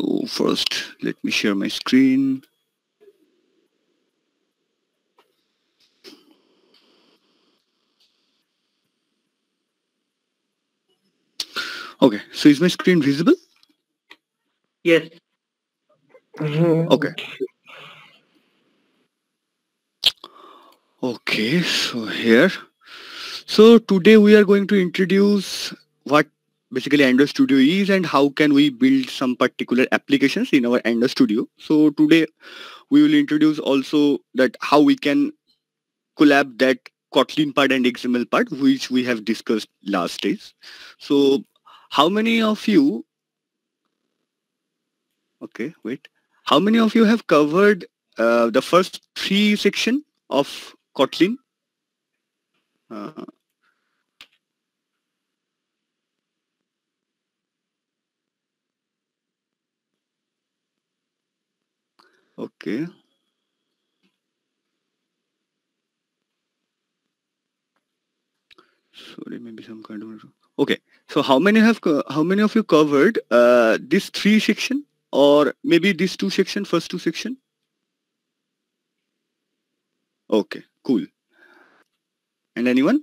so first let me share my screen okay so is my screen visible yes okay okay so here so today we are going to introduce what basically Ender Studio is and how can we build some particular applications in our Ender Studio. So today we will introduce also that how we can collab that Kotlin part and XML part which we have discussed last days. So how many of you, okay, wait, how many of you have covered uh, the first three section of Kotlin? Uh, Okay. Sorry, maybe some kind of okay. So how many have how many of you covered uh, this three section or maybe these two section, first two section? Okay, cool. And anyone?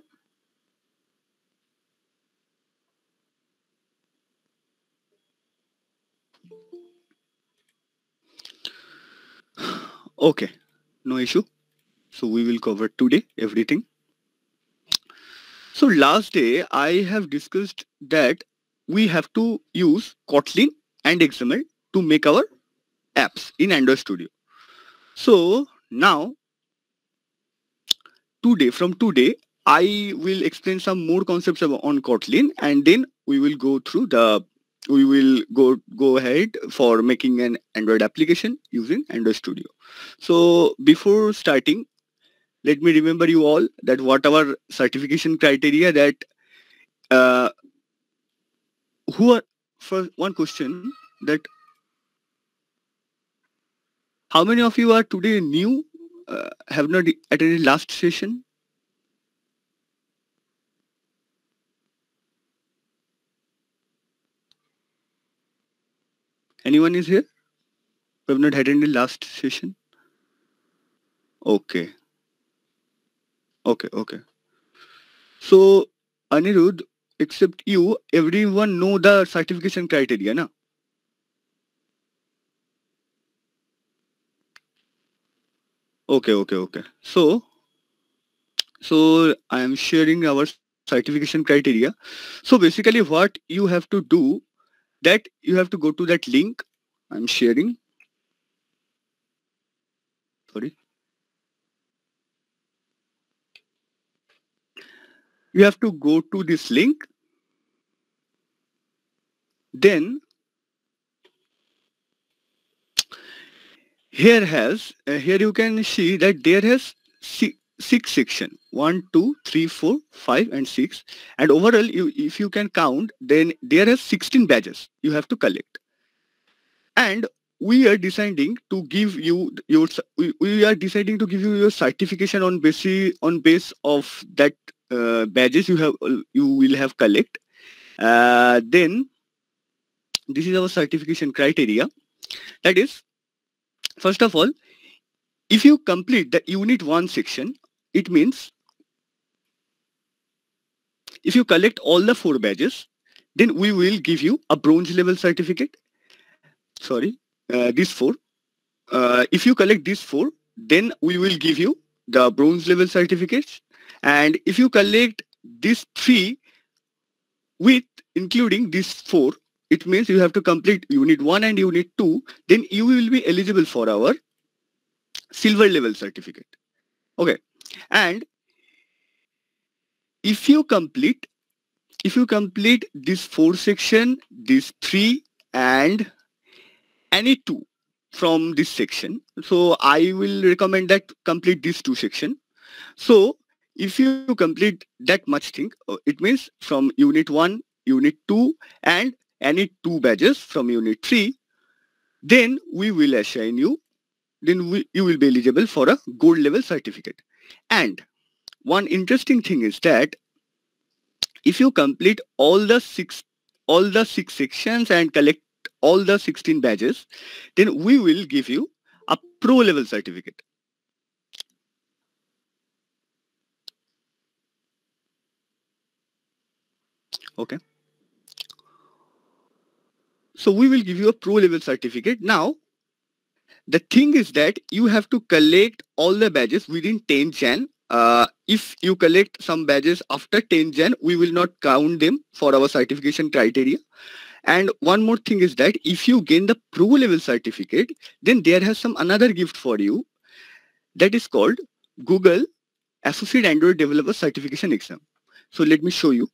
Okay, no issue. So we will cover today everything. So last day I have discussed that we have to use Kotlin and XML to make our apps in Android Studio. So now today from today I will explain some more concepts on Kotlin and then we will go through the we will go go ahead for making an Android application using Android Studio. So before starting, let me remember you all that what certification criteria that uh, who are for one question that how many of you are today new uh, have not attended last session Anyone is here? We have not had any last session. Okay. Okay, okay. So, Anirudh, except you, everyone know the certification criteria, na? Okay, okay, okay. So, so I am sharing our certification criteria. So basically what you have to do that you have to go to that link I'm sharing. Sorry. You have to go to this link. Then here has uh, here you can see that there has see six section one two three four five and six and overall you, if you can count then there are 16 badges you have to collect and we are deciding to give you your we, we are deciding to give you your certification on basis on base of that uh, badges you have uh, you will have collect uh, then this is our certification criteria that is first of all if you complete the unit 1 section it means if you collect all the four badges, then we will give you a bronze level certificate. Sorry, uh, these four. Uh, if you collect these four, then we will give you the bronze level certificates. And if you collect these three with including these four, it means you have to complete unit 1 and unit 2, then you will be eligible for our silver level certificate. Okay and if you complete if you complete this four section this three and any two from this section so i will recommend that complete these two section so if you complete that much thing uh, it means from unit 1 unit 2 and any two badges from unit 3 then we will assign you then we, you will be eligible for a gold level certificate and one interesting thing is that if you complete all the six all the six sections and collect all the 16 badges, then we will give you a pro level certificate. Okay. So we will give you a pro level certificate. Now the thing is that you have to collect all the badges within 10 Jan. Uh, if you collect some badges after 10 Jan, we will not count them for our certification criteria. And one more thing is that if you gain the pro level certificate, then there has some another gift for you that is called Google Associate Android Developer Certification Exam. So let me show you.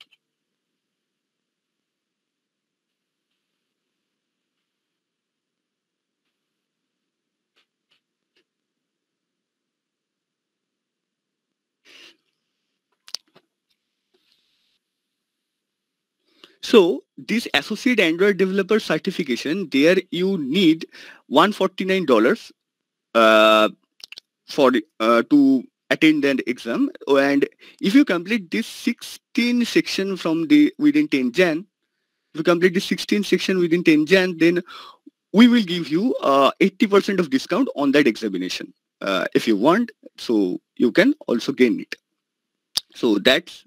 So this associate Android developer certification, there you need $149 uh, for uh, to attend that exam. And if you complete this 16 section from the within 10 Jan, if you complete the 16 section within 10 Jan, then we will give you 80% uh, of discount on that examination uh, if you want. So you can also gain it. So that's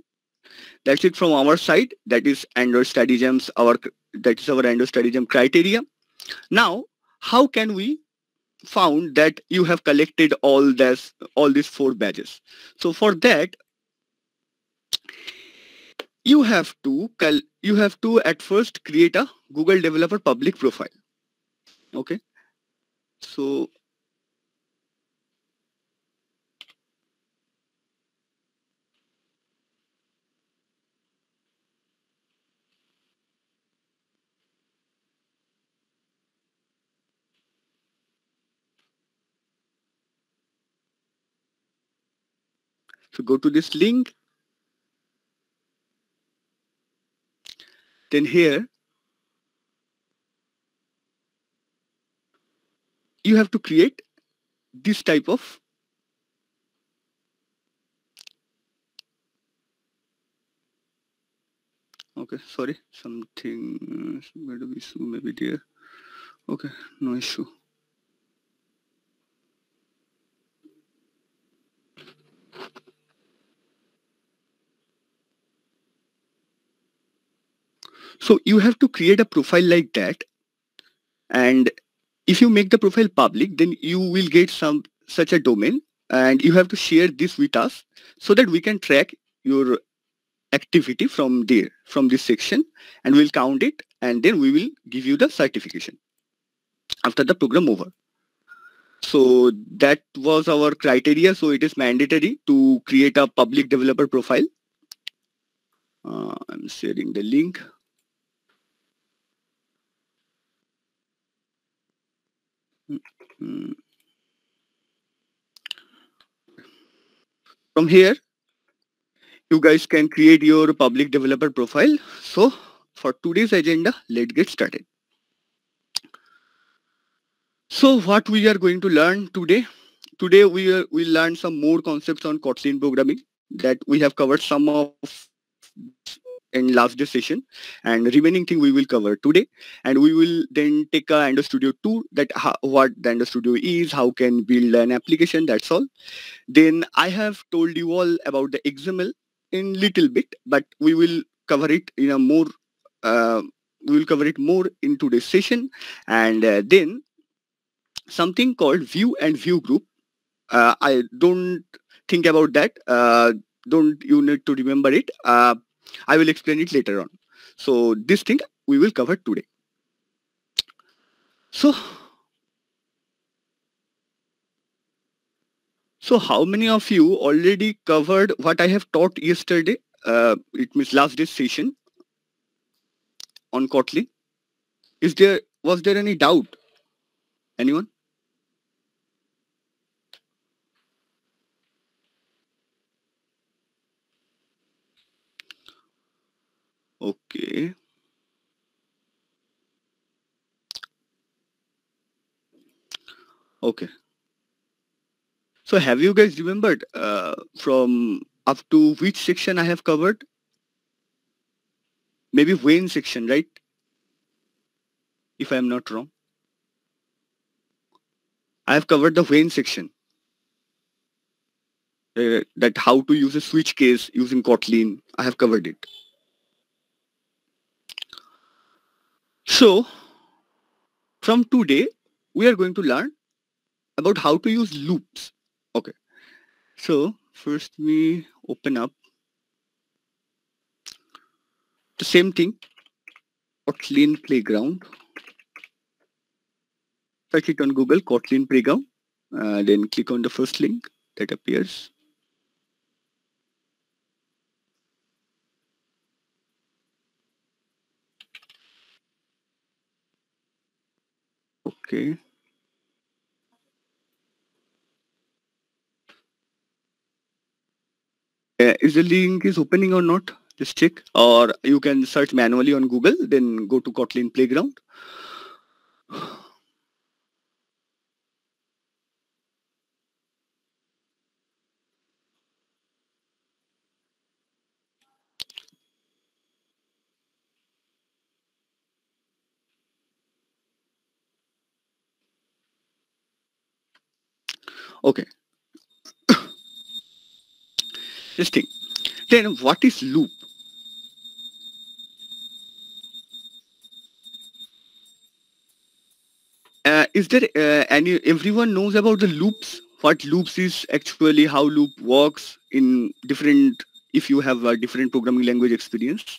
that's it from our side. That is Android stratagems, our that is our Android stratagem criteria. Now, how can we found that you have collected all this all these four badges? So for that, you have to you have to at first create a Google Developer public profile. Okay. So So go to this link. Then here, you have to create this type of okay sorry something maybe issue maybe there okay no issue So you have to create a profile like that. And if you make the profile public, then you will get some such a domain and you have to share this with us so that we can track your activity from there, from this section and we'll count it and then we will give you the certification after the program over. So that was our criteria. So it is mandatory to create a public developer profile. Uh, I'm sharing the link. Hmm. from here you guys can create your public developer profile so for today's agenda let's get started so what we are going to learn today today we are, we learn some more concepts on kotlin programming that we have covered some of and last session and remaining thing we will cover today and we will then take a Android Studio 2 that what the Endo Studio is, how can build an application, that's all. Then I have told you all about the XML in little bit but we will cover it in a more uh, we will cover it more in today's session and uh, then something called view and view group uh, I don't think about that uh, don't you need to remember it uh, I will explain it later on. So this thing we will cover today. So, so how many of you already covered what I have taught yesterday? Uh, it means last day's session on Kotlin. Is there was there any doubt? Anyone? Okay. Okay. So have you guys remembered uh, from up to which section I have covered? Maybe Wayne section, right? If I am not wrong. I have covered the Wayne section. Uh, that how to use a switch case using Kotlin. I have covered it. So from today, we are going to learn about how to use loops. Okay. So first we open up the same thing, Kotlin Playground. I click on Google, Kotlin Playground, uh, then click on the first link that appears. Okay. Uh, is the link is opening or not? Just check. Or you can search manually on Google, then go to Kotlin Playground. Okay. this thing. Then what is loop? Uh, is there uh, any everyone knows about the loops what loops is actually how loop works in different if you have a different programming language experience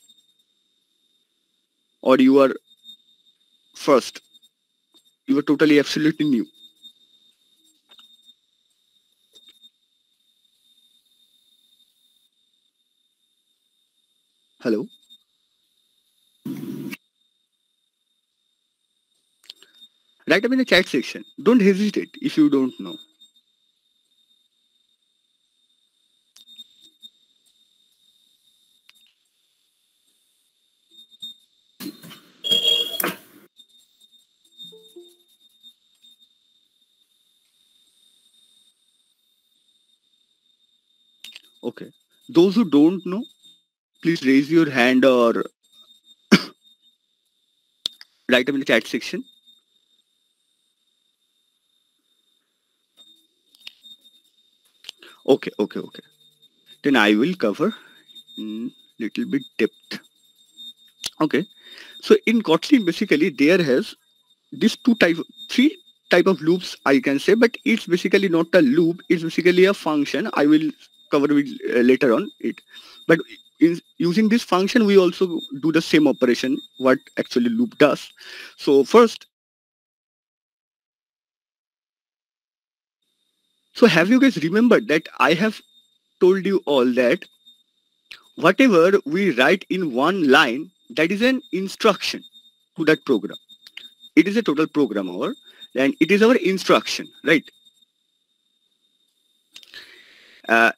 or you are first you are totally absolutely new Hello. Write up in the chat section. Don't hesitate if you don't know. Okay. Those who don't know, please raise your hand or write them in the chat section. Okay, okay, okay. Then I will cover in little bit depth. Okay. So in Kotlin, basically there has these two type, three type of loops I can say, but it's basically not a loop. It's basically a function. I will cover it uh, later on it. But in using this function, we also do the same operation, what actually loop does. So first, so have you guys remembered that I have told you all that whatever we write in one line, that is an instruction to that program. It is a total program hour and it is our instruction, right? Uh,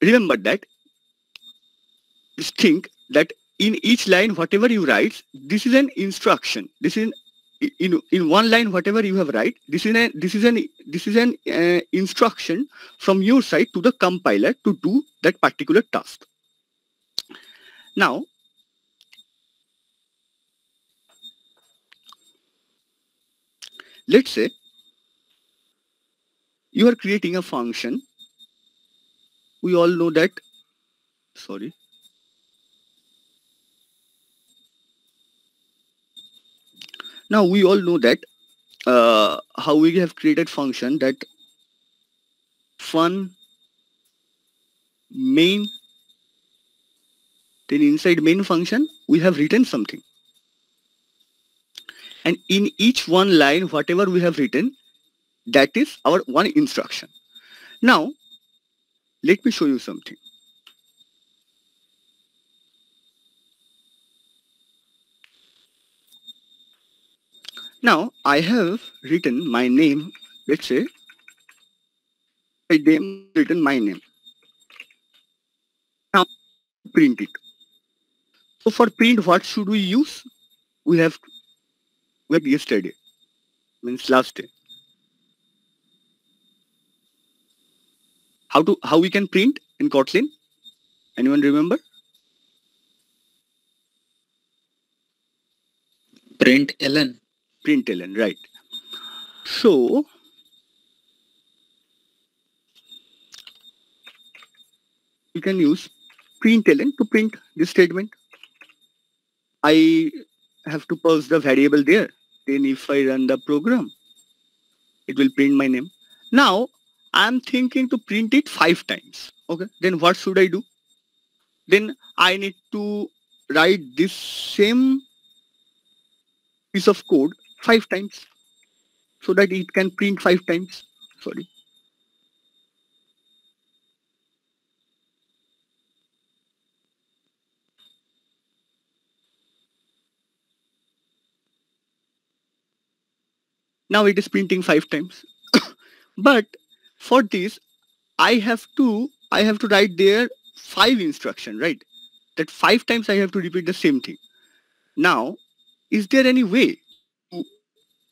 remember that think that in each line, whatever you write, this is an instruction. This is in in one line, whatever you have write, this is an this is an this is an uh, instruction from your side to the compiler to do that particular task. Now, let's say you are creating a function. We all know that. Sorry. Now we all know that uh, how we have created function that fun main then inside main function we have written something and in each one line whatever we have written that is our one instruction now let me show you something Now I have written my name, let's say, I name written my name. Now print it. So for print, what should we use? We have have yesterday, means last day. How to how we can print in Kotlin? Anyone remember? Print ln println, right. So, we can use println to print this statement. I have to pass the variable there. Then if I run the program, it will print my name. Now, I'm thinking to print it five times. Okay, then what should I do? Then I need to write this same piece of code five times so that it can print five times. Sorry. Now it is printing five times. but for this, I have to I have to write there five instruction, right? That five times I have to repeat the same thing. Now, is there any way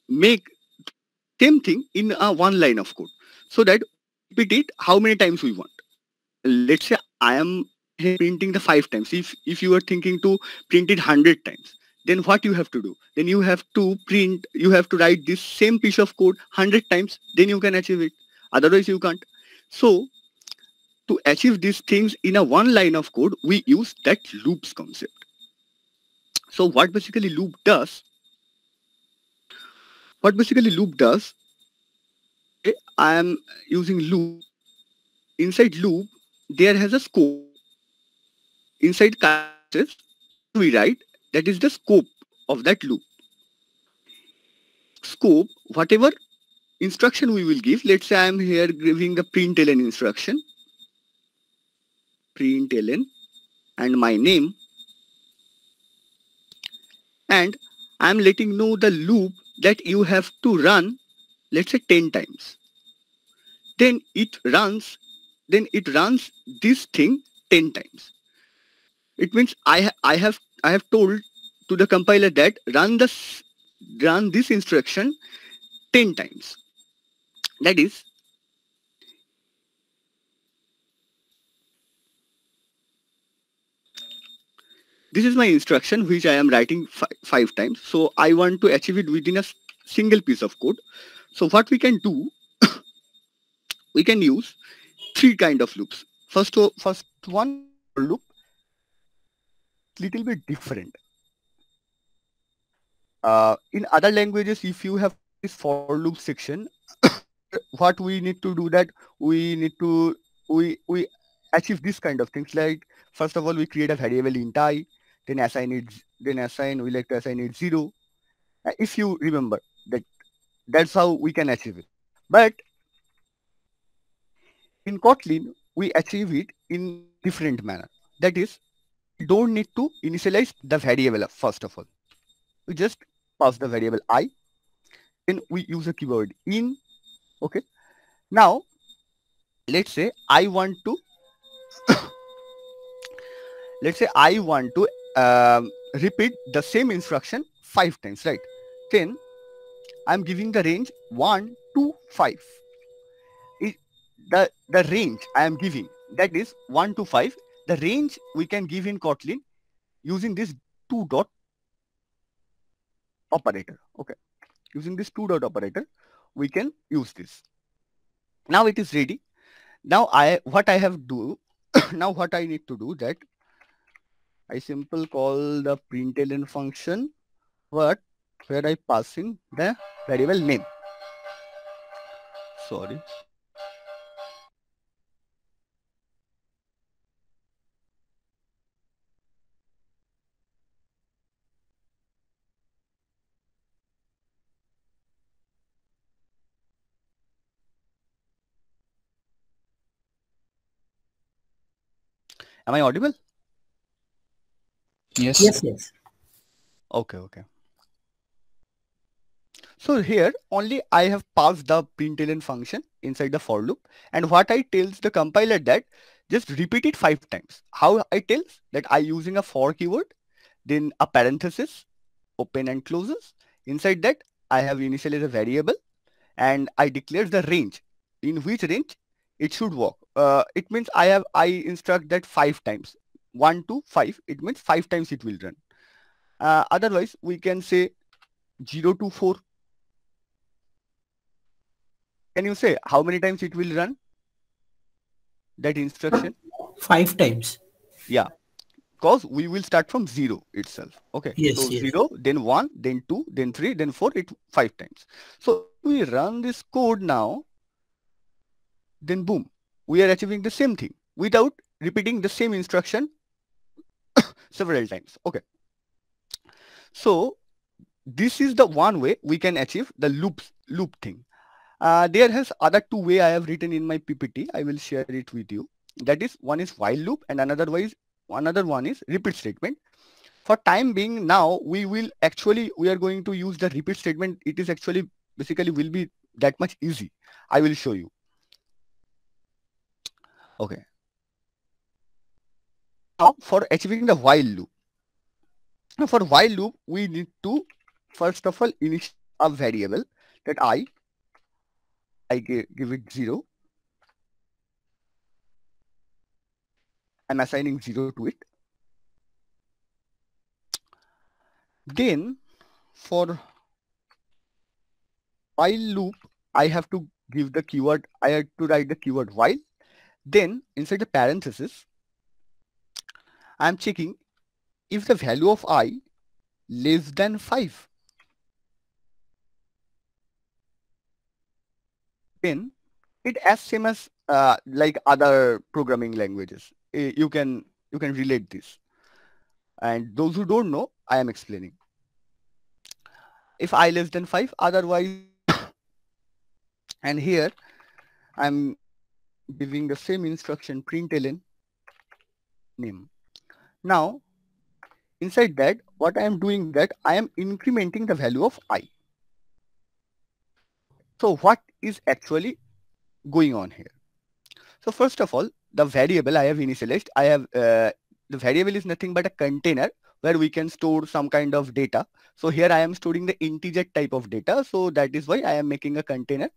make same thing in a one line of code so that repeat it how many times we want. Let's say I am printing the five times. If if you are thinking to print it hundred times, then what you have to do? Then you have to print, you have to write this same piece of code hundred times, then you can achieve it. Otherwise you can't. So to achieve these things in a one line of code, we use that loops concept. So what basically loop does what basically loop does, okay, eh, I am using loop. Inside loop, there has a scope. Inside classes, we write that is the scope of that loop. Scope, whatever instruction we will give, let's say I am here giving the println instruction, println and my name and I am letting know the loop that you have to run, let's say 10 times. Then it runs, then it runs this thing 10 times. It means I, I, have, I have told to the compiler that run this, run this instruction 10 times. That is, this is my instruction which I am writing fi five times. So I want to achieve it within a single piece of code. So what we can do, we can use three kind of loops. First, first one loop, little bit different. Uh, in other languages, if you have this for loop section, what we need to do that we need to we we achieve this kind of things like first of all we create a variable int i then assign it, then assign, we like to assign it zero. If you remember that, that's how we can achieve it. But in Kotlin, we achieve it in different manner. That is, you don't need to initialize the variable first of all. We just pass the variable i, then we use a keyword in, okay? Now, let's say I want to, let's say I want to um, repeat the same instruction five times, right? Then I'm giving the range one to five. It, the the range I am giving that is one to five. The range we can give in Kotlin using this two dot operator. Okay, using this two dot operator, we can use this. Now it is ready. Now I what I have do now what I need to do that I simple call the println function what where I passing the variable name. Sorry. Am I audible? Yes. Yes, yes. Okay, okay. So here only I have passed the println function inside the for loop and what I tells the compiler that just repeat it five times. How I tells that I using a for keyword, then a parenthesis, open and closes. Inside that I have initialized a variable and I declare the range in which range it should work. Uh, it means I have I instruct that five times 1 to 5 it means 5 times it will run uh, otherwise we can say 0 to 4 can you say how many times it will run that instruction five times yeah because we will start from 0 itself okay yes, so yes. 0 then 1 then 2 then 3 then 4 it 5 times so we run this code now then boom we are achieving the same thing without repeating the same instruction several times. Okay. So this is the one way we can achieve the loop loop thing. Uh, there has other two way I have written in my PPT. I will share it with you. That is one is while loop and another wise another one is repeat statement. For time being now we will actually we are going to use the repeat statement. It is actually basically will be that much easy. I will show you. Okay. Now for achieving the while loop. Now for while loop, we need to first of all initiate a variable that i, I give, give it 0. I'm assigning 0 to it. Then for while loop, I have to give the keyword, I have to write the keyword while. Then inside the parenthesis, I'm checking if the value of i less than 5. Then it as same as uh, like other programming languages. Eh, you can you can relate this. And those who don't know, I am explaining. If i less than 5, otherwise, and here I'm giving the same instruction println name. Now, inside that, what I am doing that I am incrementing the value of i. So what is actually going on here? So first of all, the variable I have initialized, I have uh, the variable is nothing but a container where we can store some kind of data. So here I am storing the integer type of data. So that is why I am making a container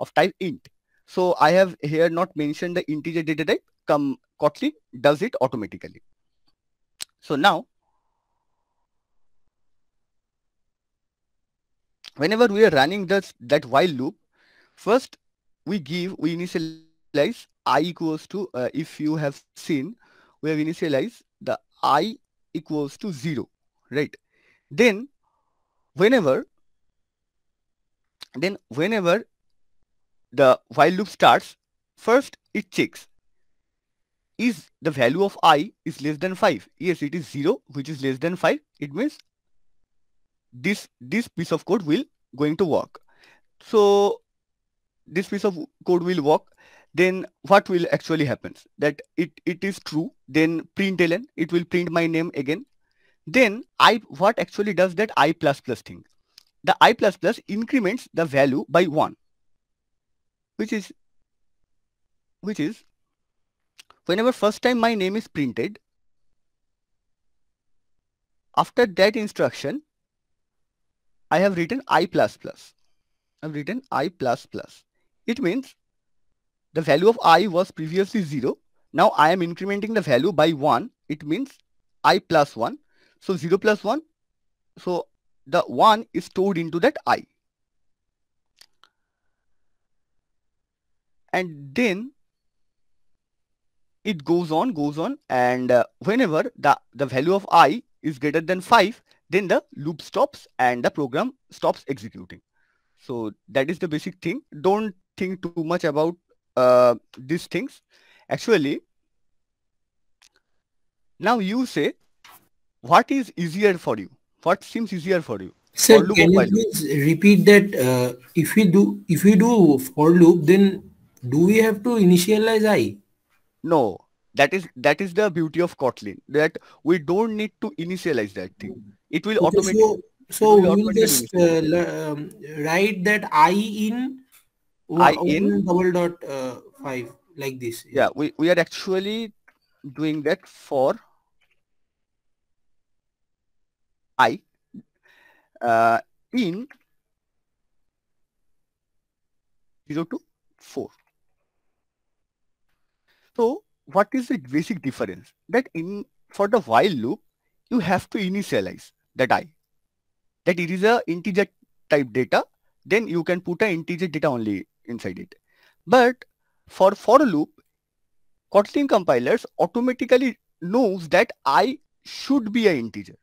of type int. So I have here not mentioned the integer data type. Come Kotlin does it automatically. So now, whenever we are running this, that while loop, first we give, we initialize i equals to, uh, if you have seen, we have initialized the i equals to 0, right? Then whenever, then whenever the while loop starts, first it checks is the value of i is less than 5. Yes, it is 0 which is less than 5. It means this this piece of code will going to work. So this piece of code will work. Then what will actually happens that it, it is true. Then println it will print my name again. Then i what actually does that i plus plus thing. The i plus plus increments the value by one, which is which is whenever first time my name is printed, after that instruction, I have written i++. I've written i++. It means the value of i was previously 0. Now I am incrementing the value by 1. It means i plus 1. So 0 plus 1. So the 1 is stored into that i. And then it goes on, goes on, and uh, whenever the, the value of i is greater than 5, then the loop stops and the program stops executing. So that is the basic thing. Don't think too much about uh, these things. Actually, now you say, what is easier for you? What seems easier for you? Sir, for can you please repeat that? Uh, if we do, if we do for loop, then do we have to initialize i? No, that is that is the beauty of Kotlin that we don't need to initialize that thing. It will okay, automatically. So, so will we will just uh, um, write that i in i in double dot uh, five like this. Yeah, we we are actually doing that for i uh, in zero to four. So what is the basic difference? That in for the while loop, you have to initialize that i, that it is a integer type data, then you can put an integer data only inside it. But for for loop, Kotlin compilers automatically knows that i should be an integer.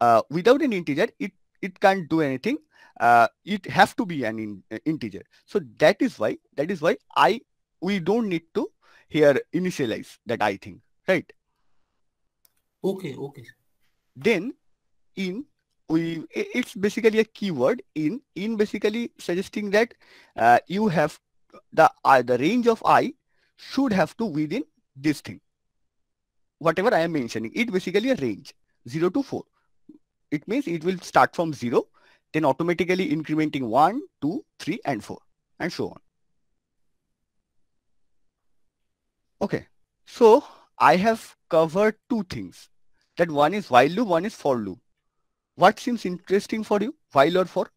Uh, without an integer, it it can't do anything. Uh, it have to be an in, uh, integer. So that is why that is why I we don't need to here initialize that i think right okay okay then in we it's basically a keyword in in basically suggesting that uh, you have the uh, the range of i should have to within this thing whatever i am mentioning it basically a range 0 to 4 it means it will start from 0 then automatically incrementing 1 2 3 and 4 and so on Okay, so I have covered two things. That one is while loop, one is for loop. What seems interesting for you, while or for?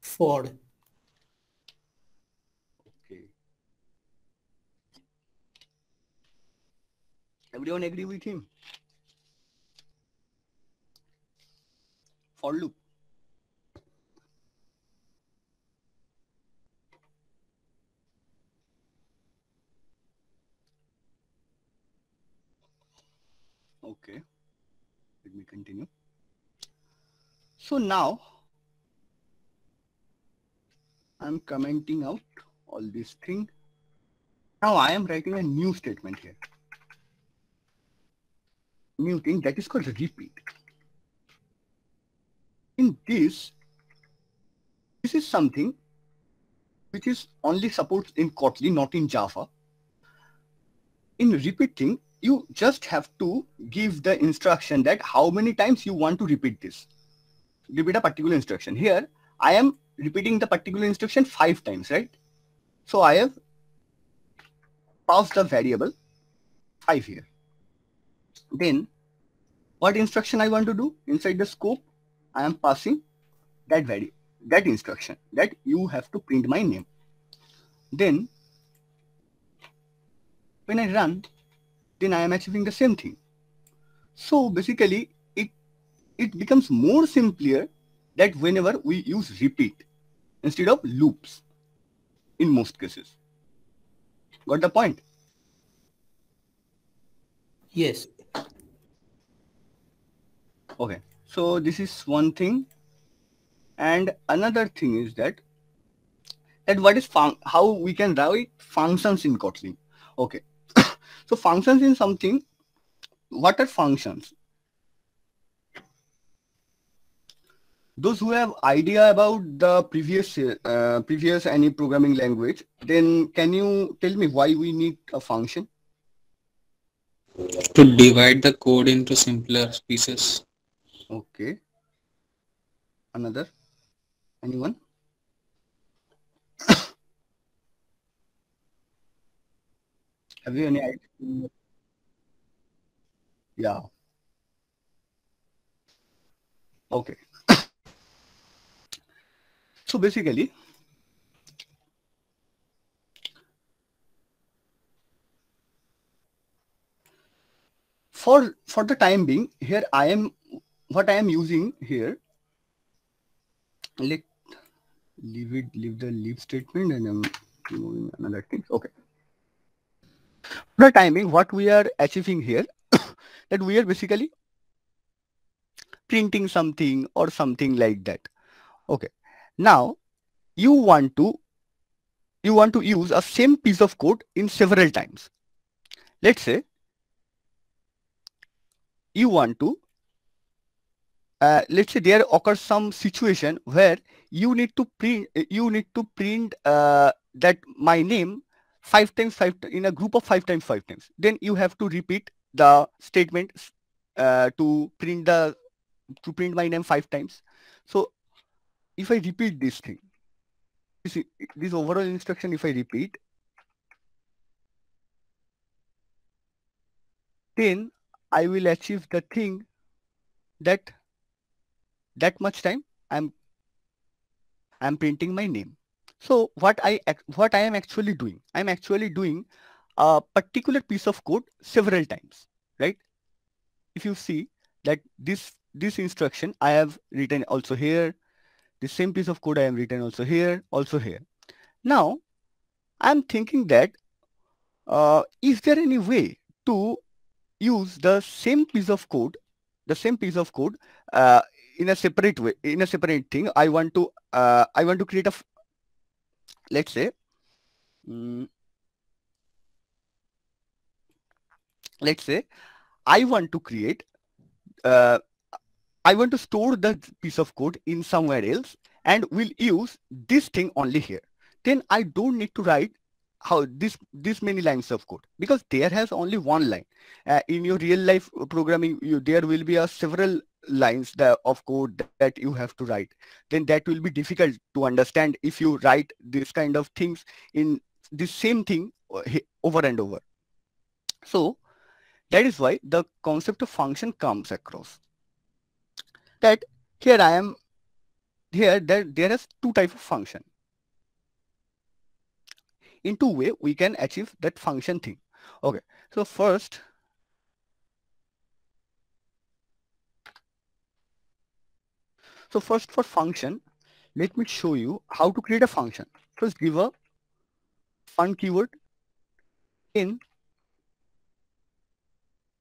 For. Okay. Everyone agree with him? For loop. Okay, let me continue. So now I'm commenting out all this thing. Now I am writing a new statement here. New thing that is called repeat. In this, this is something which is only supports in Kotlin, not in Java. In repeat thing, you just have to give the instruction that how many times you want to repeat this. Repeat a particular instruction. Here, I am repeating the particular instruction five times, right? So I have passed the variable five here. Then what instruction I want to do inside the scope, I am passing that value, that instruction that you have to print my name. Then when I run, then I am achieving the same thing. So basically it, it becomes more simpler that whenever we use repeat instead of loops in most cases. Got the point? Yes. Okay. So this is one thing. And another thing is that that what is how we can write functions in Kotlin. Okay. So functions in something, what are functions? Those who have idea about the previous uh, previous any programming language, then can you tell me why we need a function? To divide the code into simpler pieces. Okay. Another? Anyone? Have you any idea? Yeah. Okay. so basically, for for the time being here i am what i am using here let leave it leave the leave statement and i'm moving another thing okay the timing what we are achieving here that we are basically printing something or something like that okay now you want to you want to use a same piece of code in several times let's say you want to uh, let's say there occurs some situation where you need to print you need to print uh, that my name five times five in a group of five times five times then you have to repeat the statement uh, to print the to print my name five times so if i repeat this thing see this overall instruction if i repeat then i will achieve the thing that that much time i'm i'm printing my name so what I what I am actually doing, I am actually doing a particular piece of code several times, right? If you see that this this instruction I have written also here, the same piece of code I am written also here, also here. Now I'm thinking that uh, is there any way to use the same piece of code, the same piece of code uh, in a separate way, in a separate thing? I want to uh, I want to create a let's say um, mm. let's say i want to create uh, i want to store the piece of code in somewhere else and will use this thing only here then i don't need to write how this this many lines of code because there has only one line uh, in your real life programming you, there will be a several lines of code that you have to write then that will be difficult to understand if you write this kind of things in the same thing uh, over and over so that is why the concept of function comes across that here i am here there there is two type of function in two way we can achieve that function thing okay so first So first for function, let me show you how to create a function. First give a fun keyword in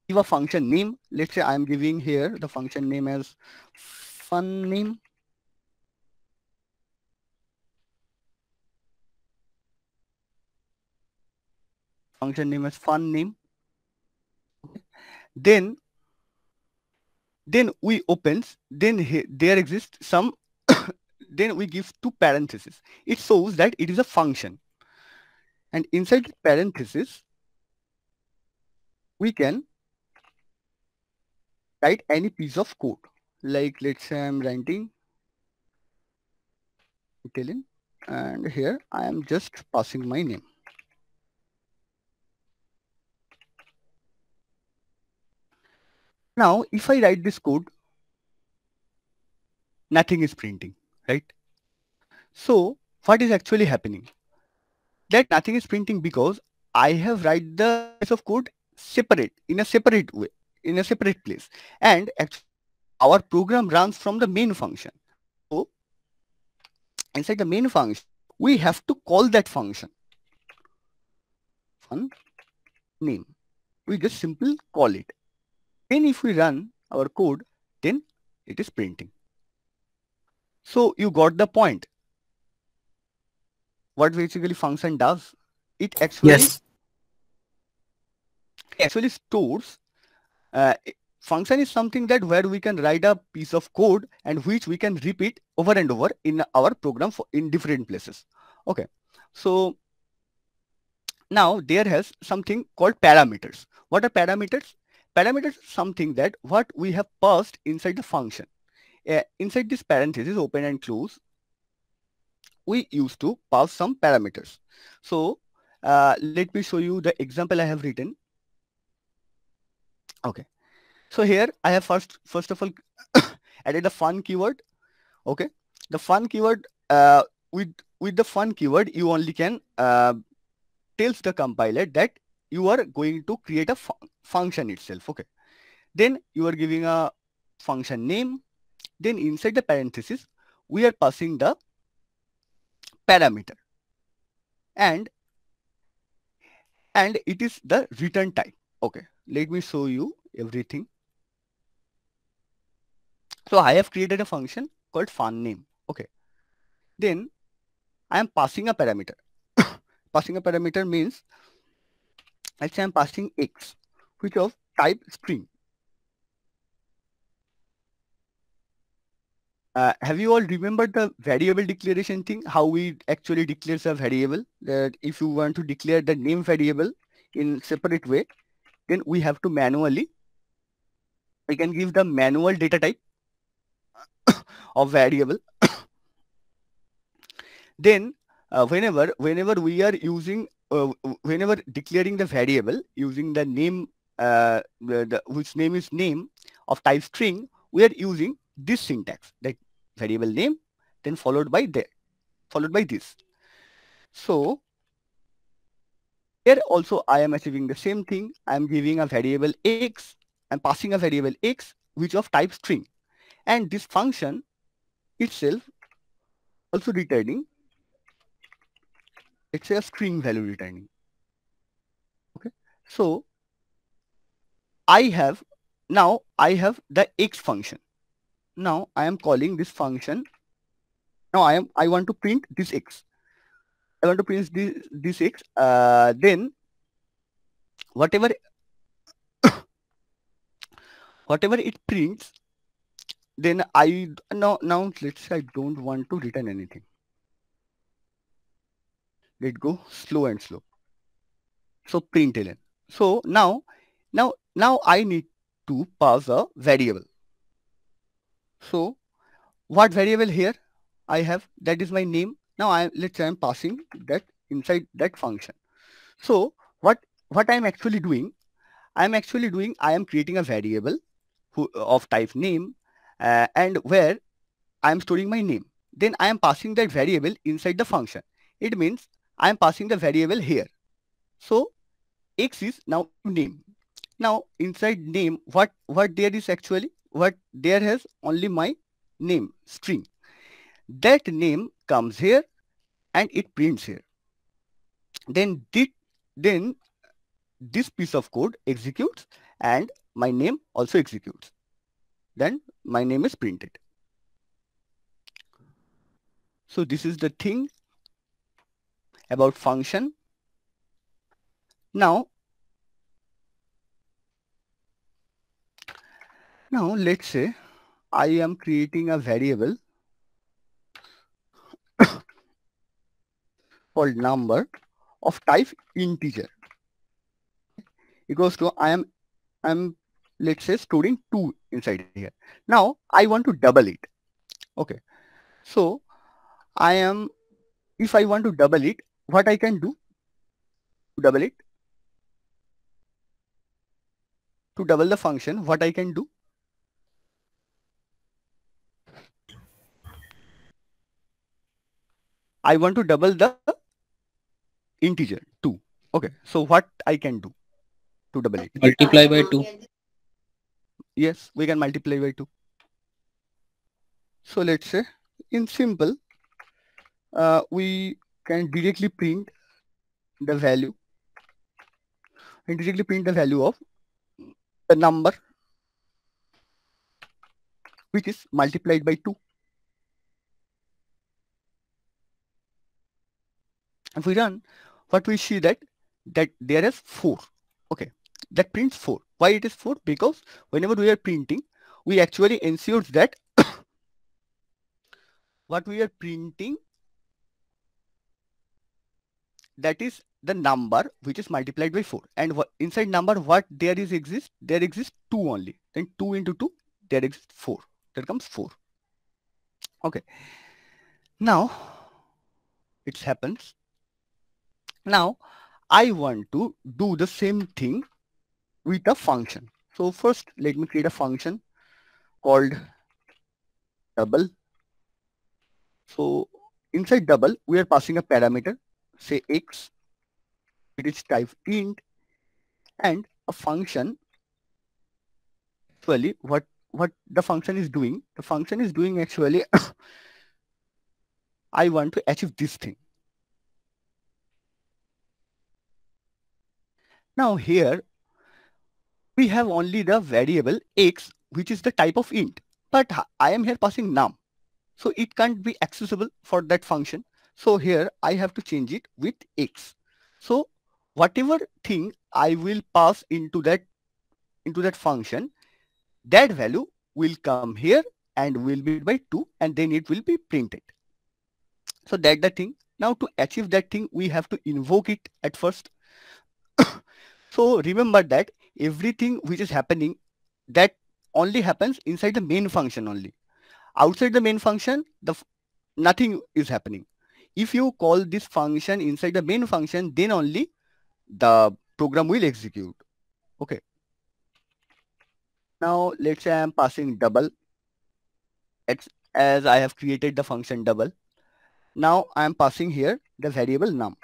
give a function name. Let's say I'm giving here the function name as fun name. Function name as fun name. Then then we opens then there exists some then we give two parentheses it shows that it is a function and inside the parentheses, we can write any piece of code like let's say i'm writing italian and here i am just passing my name Now, if I write this code, nothing is printing, right? So what is actually happening? That nothing is printing because I have write the piece of code separate in a separate way, in a separate place. And our program runs from the main function. So inside the main function, we have to call that function. Fun name. We just simple call it. And if we run our code, then it is printing. So you got the point. What basically function does, it actually yes. actually stores uh, function is something that where we can write a piece of code and which we can repeat over and over in our program for in different places okay so now there has something called parameters what are parameters Parameters is something that what we have passed inside the function. Uh, inside this parenthesis, open and close, we used to pass some parameters. So uh, let me show you the example I have written. Okay. So here I have first, first of all, added the fun keyword. Okay. The fun keyword, uh, with, with the fun keyword, you only can uh, tells the compiler that you are going to create a fu function itself. Okay. Then you are giving a function name. Then inside the parenthesis, we are passing the parameter. And, and it is the return type. Okay. Let me show you everything. So I have created a function called fun name. Okay. Then I am passing a parameter. passing a parameter means let's say I'm passing x, which of type string. Uh, have you all remembered the variable declaration thing? How we actually declare a variable that if you want to declare the name variable in separate way, then we have to manually, we can give the manual data type of variable. then uh, whenever, whenever we are using uh, whenever declaring the variable using the name, uh, the, the, which name is name of type string, we are using this syntax, that variable name, then followed by the, followed by this. So here also I am achieving the same thing. I am giving a variable x and passing a variable x, which of type string. And this function itself also returning let's say a string value returning. Okay, so I have now I have the x function. Now I am calling this function. Now I am I want to print this x. I want to print this this x. Uh, then whatever whatever it prints, then I now now let's say I don't want to return anything it go slow and slow so println so now now now i need to pass a variable so what variable here i have that is my name now i let's say i'm passing that inside that function so what what i'm actually doing i'm actually doing i am creating a variable who, of type name uh, and where i'm storing my name then i am passing that variable inside the function it means I am passing the variable here. So X is now name. Now inside name, what, what there is actually, what there has only my name string. That name comes here and it prints here. Then, this, then this piece of code executes and my name also executes. Then my name is printed. So this is the thing about function. Now, now let's say I am creating a variable called number of type integer. It goes to I am I'm let's say storing two inside here. Now I want to double it. Okay. So I am if I want to double it, what I can do to double it to double the function what I can do I want to double the integer 2 okay so what I can do to double it multiply by 2 yes we can multiply by 2 so let's say in simple uh, we can directly print the value and directly print the value of the number which is multiplied by 2. If we run, what we see that that there is 4. Okay, that prints 4. Why it is 4? Because whenever we are printing, we actually ensures that what we are printing that is the number which is multiplied by 4 and inside number what there is exist there exists 2 only then 2 into 2 there exists 4 there comes 4 okay now it happens now I want to do the same thing with a function so first let me create a function called double so inside double we are passing a parameter say x, it is type int and a function actually what what the function is doing the function is doing actually I want to achieve this thing now here we have only the variable x which is the type of int but I am here passing num so it can't be accessible for that function so here I have to change it with X. So whatever thing I will pass into that into that function, that value will come here and will be by 2 and then it will be printed. So that the thing. Now to achieve that thing, we have to invoke it at first. so remember that everything which is happening, that only happens inside the main function only. Outside the main function, the nothing is happening. If you call this function inside the main function, then only the program will execute. Okay. Now let's say I'm passing double It's as I have created the function double. Now I am passing here the variable num.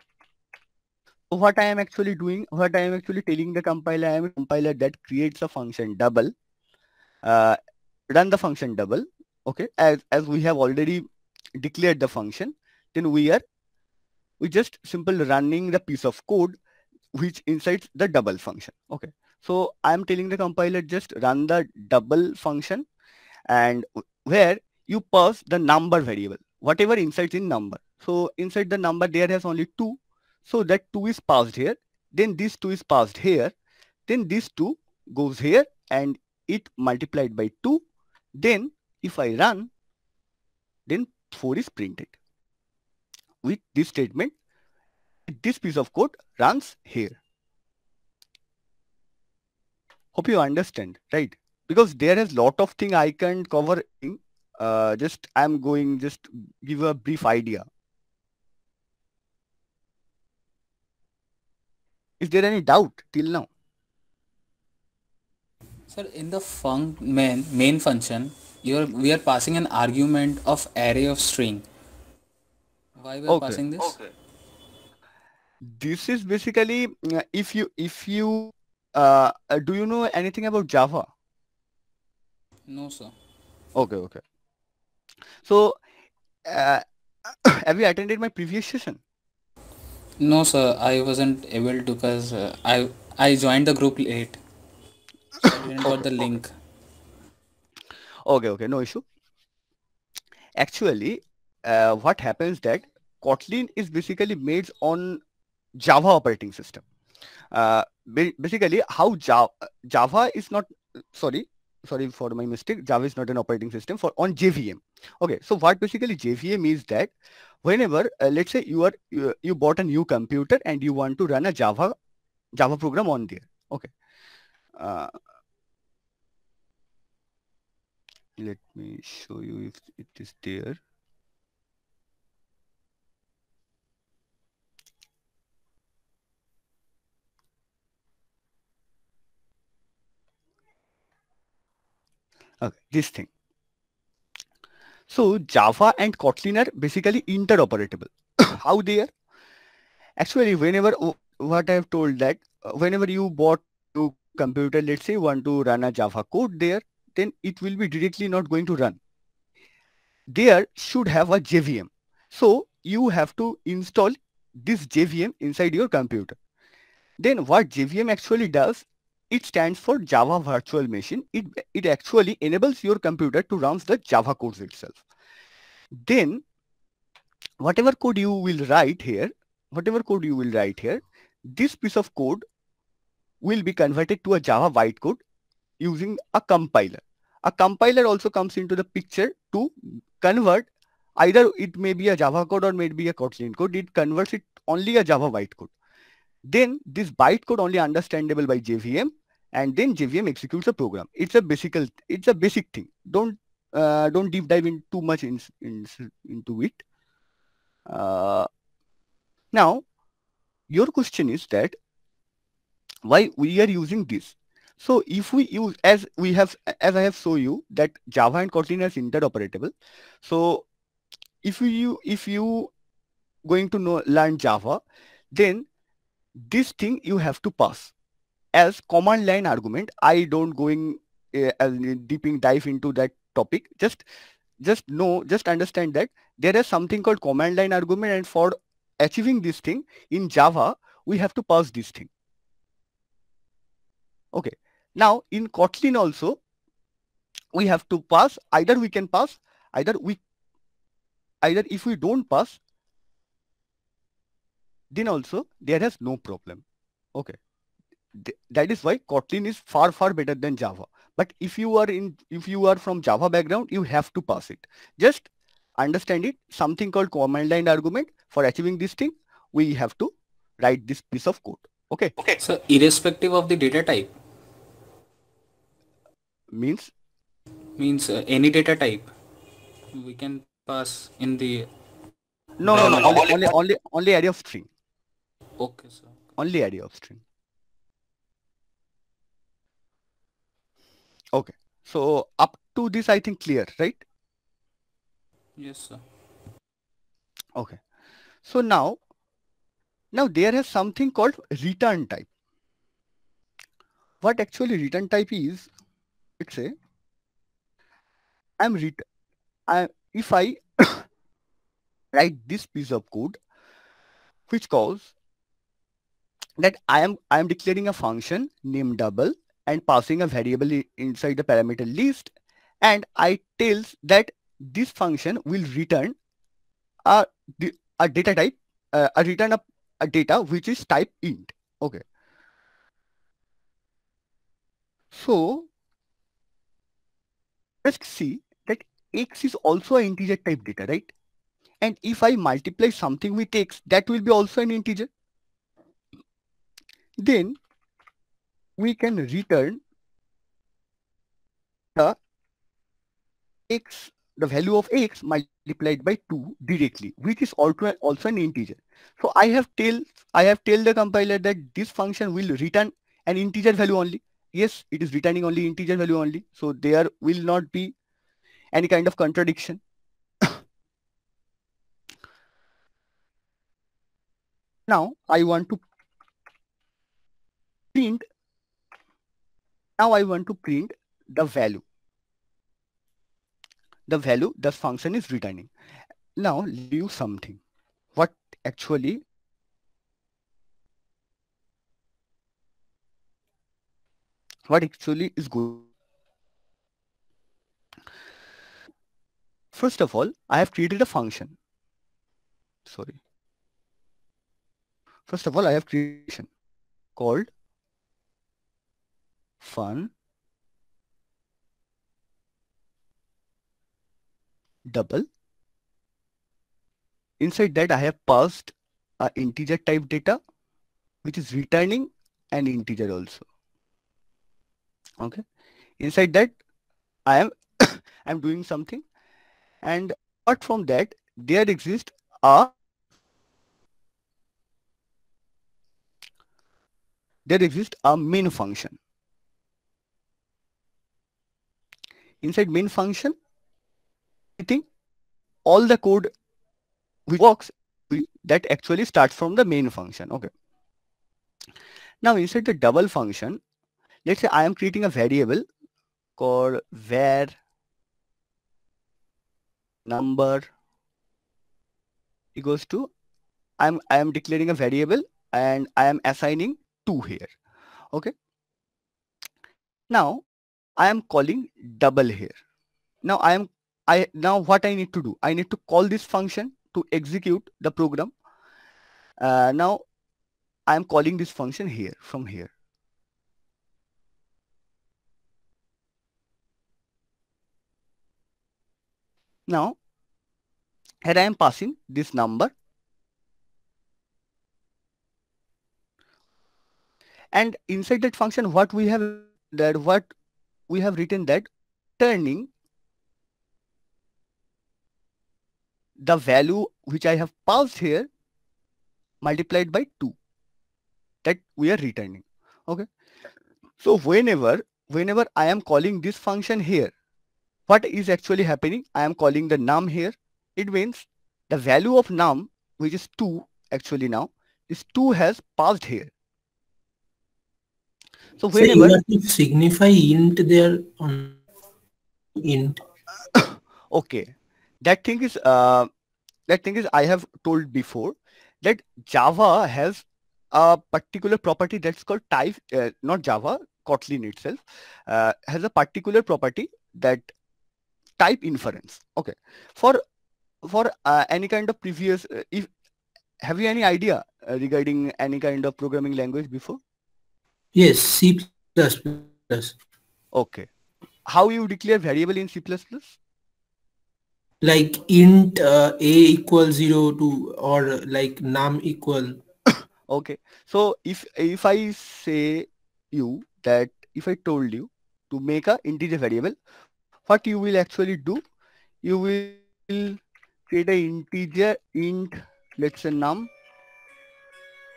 So what I am actually doing, what I am actually telling the compiler, I am a compiler that creates a function double, uh, run the function double, okay, as, as we have already declared the function then we are we just simple running the piece of code which incites the double function okay so i'm telling the compiler just run the double function and where you pass the number variable whatever incites in number so inside the number there has only two so that two is passed here then this two is passed here then this two goes here and it multiplied by two then if i run then four is printed with this statement. This piece of code runs here. Hope you understand, right? Because there is lot of thing I can cover in. Uh, just I'm going just give a brief idea. Is there any doubt till now? Sir, in the func main, main function, you're, we are passing an argument of array of string. Why we're okay. passing this? Okay. This is basically uh, if you if you uh, uh, do you know anything about Java? No, sir. Okay, okay. So, uh, have you attended my previous session? No, sir. I wasn't able to because uh, I I joined the group late. So I didn't okay, got the link. Okay, okay. No issue. Actually, uh, what happens that Kotlin is basically made on Java operating system. Uh, basically, how Java, Java is not, sorry, sorry for my mistake, Java is not an operating system for on JVM. Okay, so what basically JVM is that whenever, uh, let's say you are, you, you bought a new computer and you want to run a Java, Java program on there. Okay. Uh, let me show you if it is there. okay, this thing. So Java and Kotlin are basically interoperable. How they are? Actually, whenever what I have told that uh, whenever you bought to computer, let's say want to run a Java code there, then it will be directly not going to run. There should have a JVM. So you have to install this JVM inside your computer. Then what JVM actually does, it stands for Java Virtual Machine. It, it actually enables your computer to run the Java codes itself. Then whatever code you will write here, whatever code you will write here, this piece of code will be converted to a Java bytecode using a compiler. A compiler also comes into the picture to convert either it may be a Java code or may be a Kotlin code. It converts it only a Java bytecode then this bytecode only understandable by JVM and then JVM executes a program. It's a basic, it's a basic thing. Don't, uh, don't deep dive in too much in, in, into it. Uh, now, your question is that why we are using this. So if we use, as we have, as I have shown you that Java and Kotlin is interoperable. So if you, if you going to know, learn Java, then this thing you have to pass as command line argument. I don't going uh, deeping dive into that topic. Just just know, just understand that there is something called command line argument and for achieving this thing in Java, we have to pass this thing. Okay. Now in Kotlin also, we have to pass, either we can pass, either we, either if we don't pass, then also there has no problem. Okay. Th that is why Kotlin is far, far better than Java. But if you are in, if you are from Java background, you have to pass it. Just understand it. Something called command line argument for achieving this thing. We have to write this piece of code. Okay. Okay. So irrespective of the data type. Means? Means uh, any data type. We can pass in the no, no, no, no, only, only, only, only array of string. Okay, sir. Only idea of string. Okay. So up to this, I think clear, right? Yes, sir. Okay. So now, now there is something called return type. What actually return type is, it's a, I'm ret, I, if I write this piece of code, which calls that I am I am declaring a function named double and passing a variable inside the parameter list and I tells that this function will return a, a data type uh, a return a, a data which is type int okay so let's see that x is also an integer type data right and if I multiply something with x that will be also an integer then we can return the x the value of x multiplied by 2 directly which is also also an integer so i have tell i have tell the compiler that this function will return an integer value only yes it is returning only integer value only so there will not be any kind of contradiction now i want to print now I want to print the value the value the function is returning now leave something what actually what actually is good first of all I have created a function sorry first of all I have creation called fun double inside that I have passed a integer type data which is returning an integer also okay inside that I am I'm doing something and apart from that there exists a there exists a main function inside main function, I think all the code which works that actually starts from the main function. Okay. Now inside the double function, let's say I am creating a variable called var number equals to I'm I am declaring a variable and I am assigning two here. Okay. Now I am calling double here. Now I am I now what I need to do? I need to call this function to execute the program. Uh, now I am calling this function here from here. Now here I am passing this number and inside that function what we have that what we have written that turning the value which I have passed here multiplied by 2 that we are returning. Okay. So whenever, whenever I am calling this function here, what is actually happening? I am calling the num here. It means the value of num, which is 2 actually now, is 2 has passed here. So whenever so you signify int there on int. okay, that thing is uh, that thing is I have told before that Java has a particular property that's called type, uh, not Java, Kotlin itself uh, has a particular property that type inference. Okay, for for uh, any kind of previous, uh, if have you any idea uh, regarding any kind of programming language before? Yes, C++. Okay. How you declare variable in C++? Like int uh, a equals 0 to or like num equal. okay. So if if I say you that if I told you to make a integer variable, what you will actually do? You will create an integer int let's say num.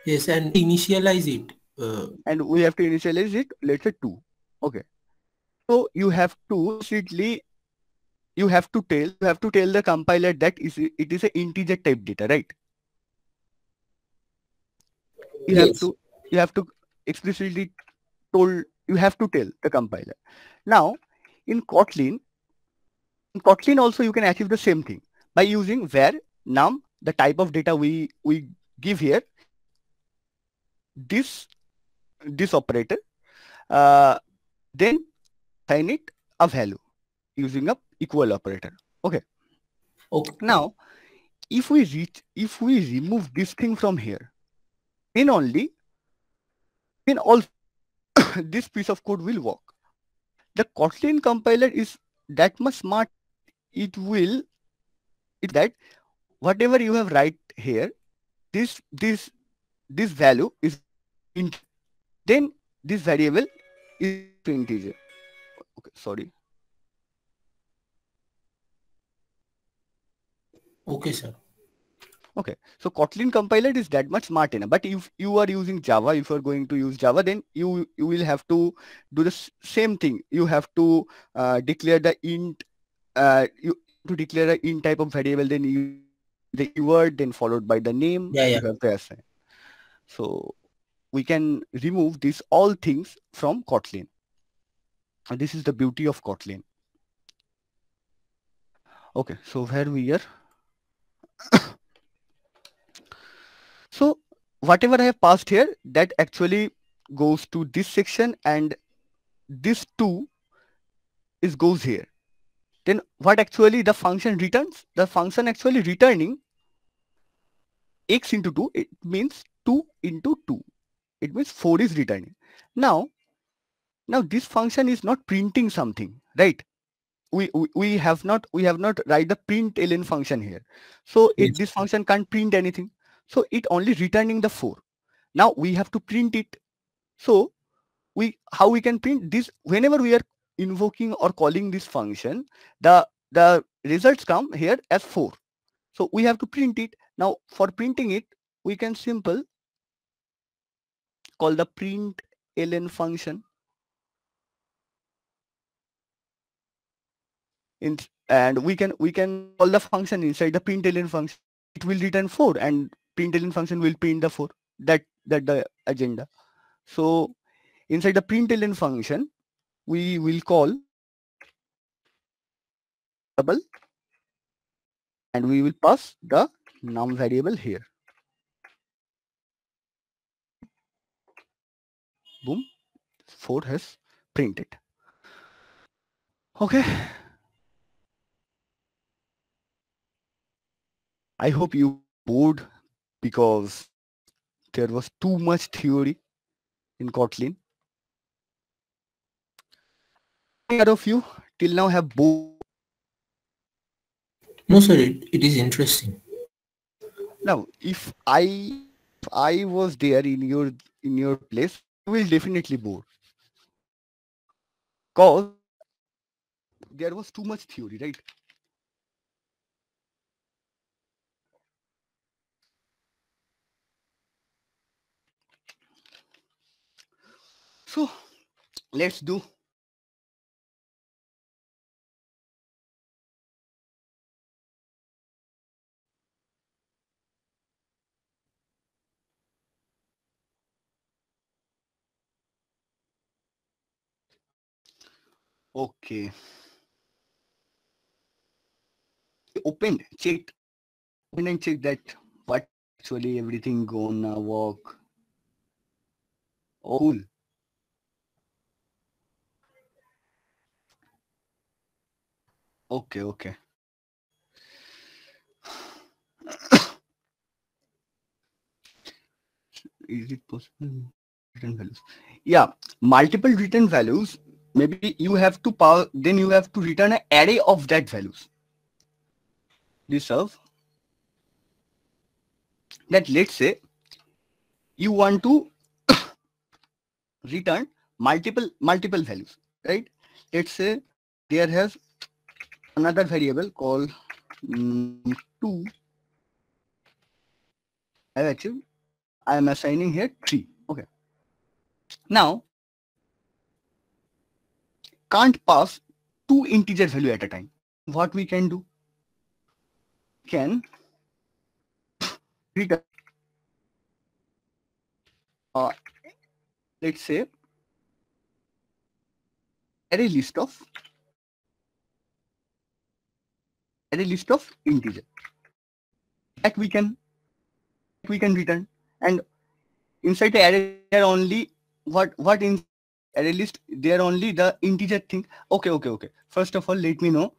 Yes, and initialize it uh, and we have to initialize it let's say 2 okay so you have to basically you have to tell you have to tell the compiler that is it is an integer type data right you yes. have to you have to explicitly told you have to tell the compiler now in kotlin in kotlin also you can achieve the same thing by using where num the type of data we we give here this this operator, uh, then assign it a value using a equal operator. Okay. Okay. Now, if we reach, if we remove this thing from here, then only, then all this piece of code will work. The Kotlin compiler is that much smart. It will, it that whatever you have right here, this this this value is int then this variable is integer okay sorry okay sir okay so kotlin compiler is that much smart enough but if you are using java if you are going to use java then you you will have to do the same thing you have to uh, declare the int uh, you to declare an int type of variable then you the keyword then followed by the name yeah, yeah. so we can remove these all things from Kotlin. And this is the beauty of Kotlin. Okay, so where we are. so whatever I have passed here, that actually goes to this section and this two is goes here. Then what actually the function returns? The function actually returning x into 2, it means 2 into 2. It means 4 is returning. Now, now this function is not printing something, right? We, we, we have not we have not write the print ln function here. So yes. it, this function can't print anything. So it only returning the 4. Now we have to print it. So we how we can print this whenever we are invoking or calling this function, the the results come here as 4. So we have to print it. Now for printing it, we can simple called the println function. In, and we can we can call the function inside the println function. It will return four, and println function will print the four. That that the agenda. So inside the println function, we will call double, and we will pass the num variable here. boom 4 has printed okay i hope you bored because there was too much theory in kotlin out of you till now have bored no sir it, it is interesting now if i if i was there in your in your place will definitely bore. Cause there was too much theory, right? So let's do Okay. Open, check, open and check that what actually everything gonna uh, work. Oh, cool. Okay, okay. Is it possible? written values. Yeah, multiple return values maybe you have to power then you have to return an array of that values this serve that let's say you want to return multiple multiple values right let's say there has another variable called mm, two i actually i am assigning here three okay now can't pass two integer value at a time. What we can do? Can return uh, let's say array list of array list of integer that we can that we can return and inside the array only what what in array list they are only the integer thing okay okay okay first of all let me know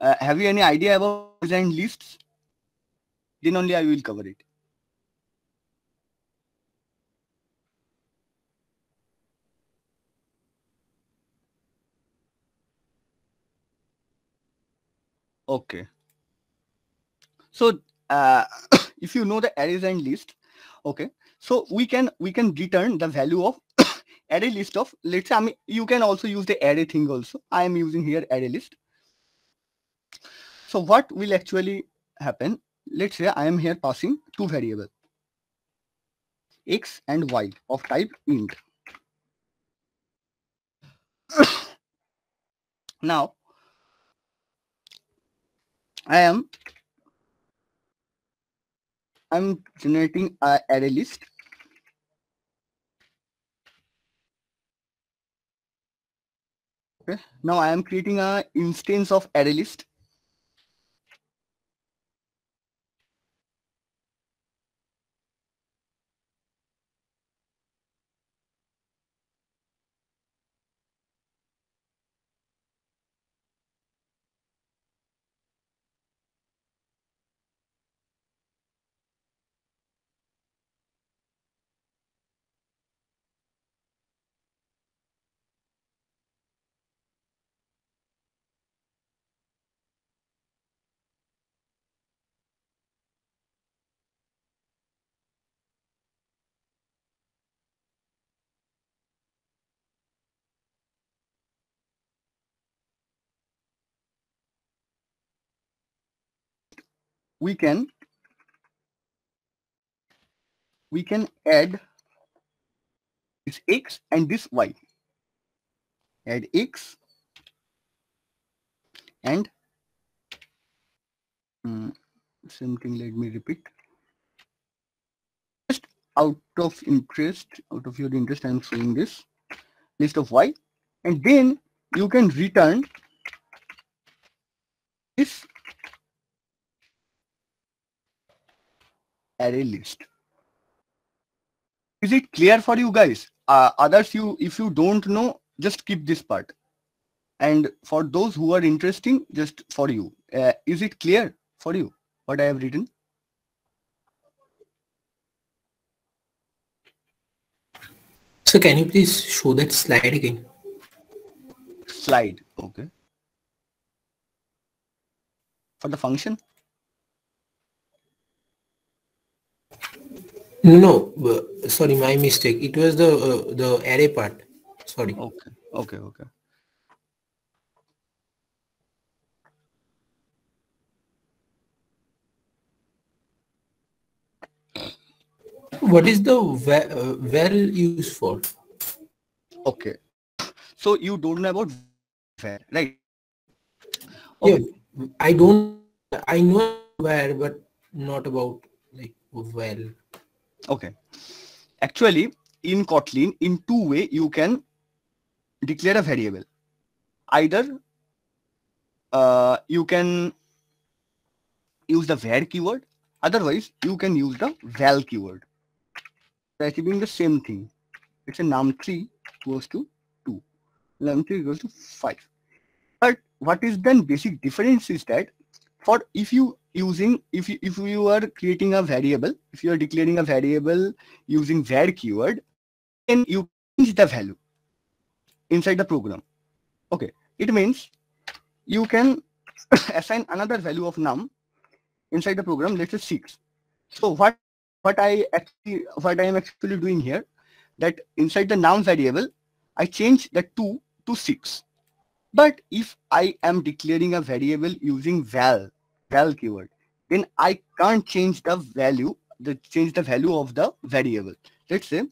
uh, have you any idea about and lists then only i will cover it okay so uh, if you know the arrays and list okay so we can we can return the value of array list of, let's say, I mean, you can also use the array thing also. I am using here array list. So what will actually happen? Let's say I am here passing two variable x and y of type int. now I am I'm generating a array list Okay. Now I am creating a instance of ArrayList we can we can add this x and this y add x and um, mm, same thing let me repeat just out of interest out of your interest i'm showing this list of y and then you can return this array list. Is it clear for you guys? Uh, others, you if you don't know, just keep this part. And for those who are interesting, just for you, uh, is it clear for you what I have written? So can you please show that slide again? Slide, okay. For the function? No, no, uh, sorry, my mistake. It was the uh, the array part. Sorry. Okay, okay, okay. What is the where, uh, where used for? Okay, so you don't know about where, right? Okay. Yeah, I don't. I know where, but not about like well. Okay. Actually, in Kotlin, in two way, you can declare a variable. Either uh, you can use the var keyword. Otherwise, you can use the val keyword. That's are the same thing. It's a num3 goes to 2. Num3 equals to 5. But what is then basic difference is that for if you using if you, if you are creating a variable if you are declaring a variable using var keyword then you change the value inside the program okay it means you can assign another value of num inside the program let's say 6 so what what i actually what i am actually doing here that inside the num variable i change the 2 to 6 but if i am declaring a variable using val val keyword then i can't change the value the change the value of the variable let's say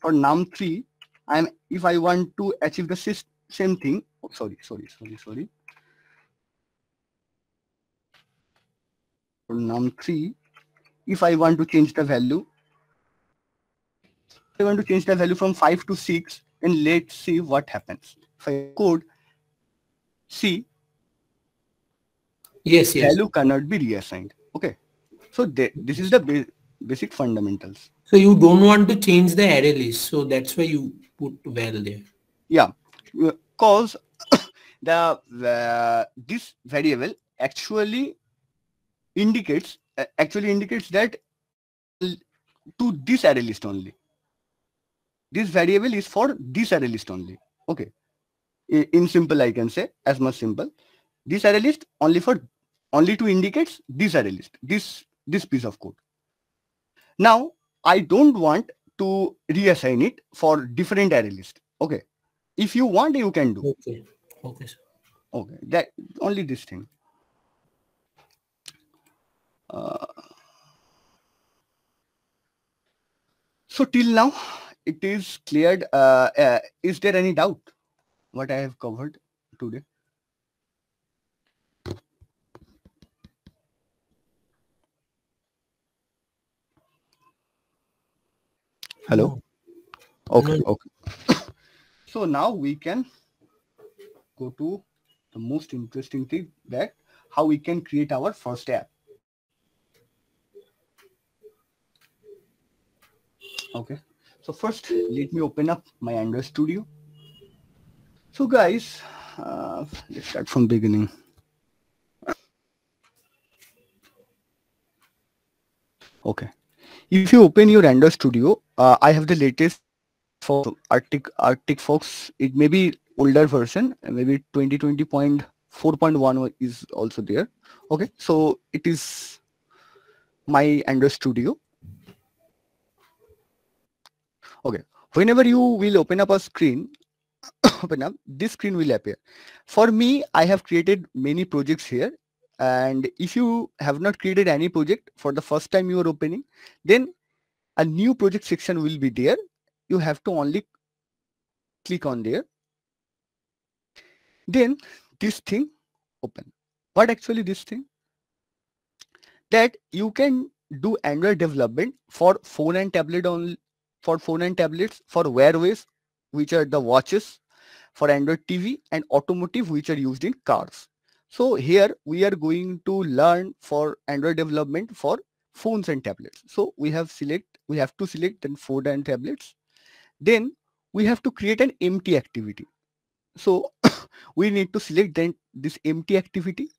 for num3 i'm if i want to achieve the same thing oh, sorry sorry sorry sorry for num3 if i want to change the value I want to change the value from 5 to 6 and let's see what happens. If I code, see yes yes value cannot be reassigned okay so they, this is the ba basic fundamentals so you don't want to change the array list so that's why you put val there yeah because uh, the, this variable actually indicates uh, actually indicates that to this array list only this variable is for this array list only okay in simple i can say as much simple this array list only for only to indicate these array list, this, this piece of code. Now, I don't want to reassign it for different array list. Okay. If you want, you can do. Okay. Okay. Sir. Okay. That only this thing. Uh, so till now, it is cleared. Uh, uh, is there any doubt what I have covered today? Hello. Okay. Okay. So now we can go to the most interesting thing that how we can create our first app. Okay. So first, let me open up my Android Studio. So guys, uh, let's start from beginning. Okay if you open your render studio uh, i have the latest for arctic arctic fox it may be older version maybe 2020.4.1 is also there okay so it is my Android studio okay whenever you will open up a screen open up this screen will appear for me i have created many projects here and if you have not created any project for the first time you are opening then a new project section will be there you have to only click on there then this thing open what actually this thing that you can do android development for phone and tablet only for phone and tablets for wearables which are the watches for android tv and automotive which are used in cars so here we are going to learn for Android development for phones and tablets. So we have select, we have to select then phone and tablets. Then we have to create an empty activity. So we need to select then this empty activity.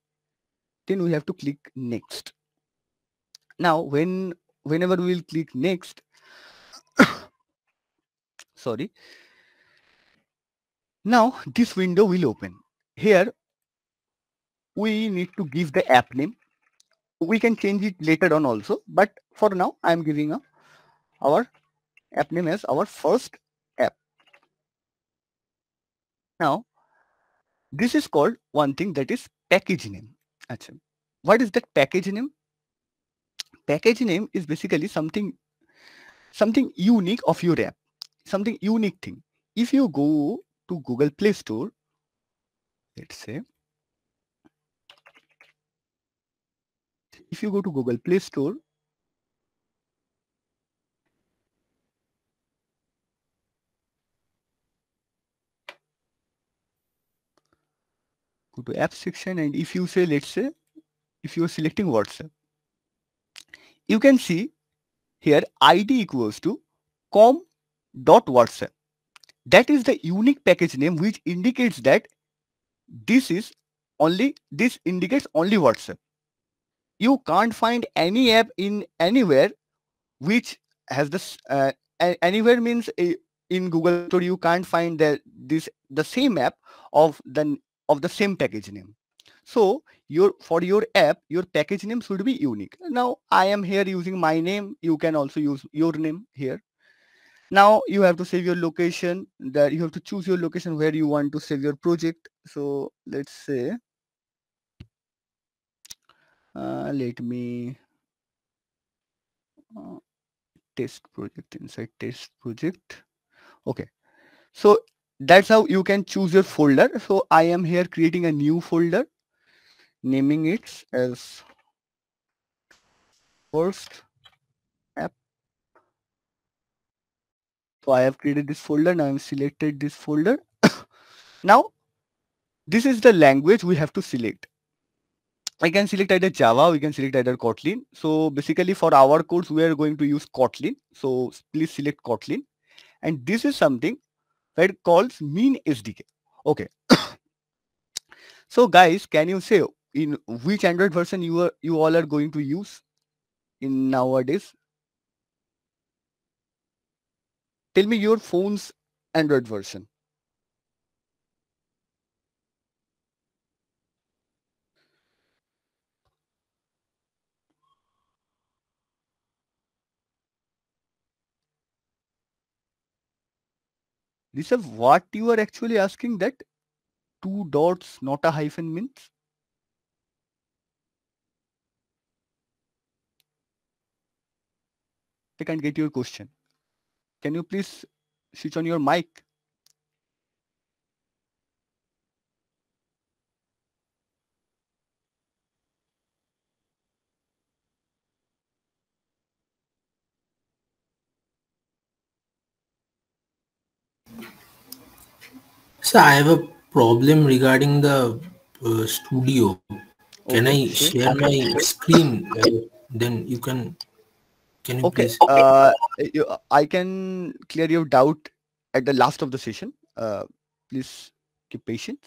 Then we have to click next. Now when whenever we will click next, sorry. Now this window will open. Here we need to give the app name. We can change it later on also, but for now I am giving a, our app name as our first app. Now, this is called one thing that is package name. What is that package name? Package name is basically something something unique of your app, something unique thing. If you go to Google Play Store, let's say, if you go to Google Play Store, go to app section and if you say let's say if you are selecting WhatsApp, you can see here ID equals to com dot WhatsApp. That is the unique package name which indicates that this is only this indicates only WhatsApp you can't find any app in anywhere which has this uh, anywhere means uh, in google store you can't find the this the same app of the of the same package name so your for your app your package name should be unique now i am here using my name you can also use your name here now you have to save your location that you have to choose your location where you want to save your project so let's say uh, let me uh, test project inside test project okay so that's how you can choose your folder so i am here creating a new folder naming it as first app so i have created this folder now i have selected this folder now this is the language we have to select I can select either Java, we can select either Kotlin. So basically for our course, we are going to use Kotlin. So please select Kotlin. And this is something that calls mean SDK. Okay. so guys, can you say in which Android version you are you all are going to use in nowadays? Tell me your phone's Android version. is what you are actually asking that two dots, not a hyphen means? I can't get your question. Can you please switch on your mic? So I have a problem regarding the uh, studio. Can okay. I share my screen? Uh, then you can. Can you okay. please? Uh, you, I can clear your doubt at the last of the session. Uh, please keep patient.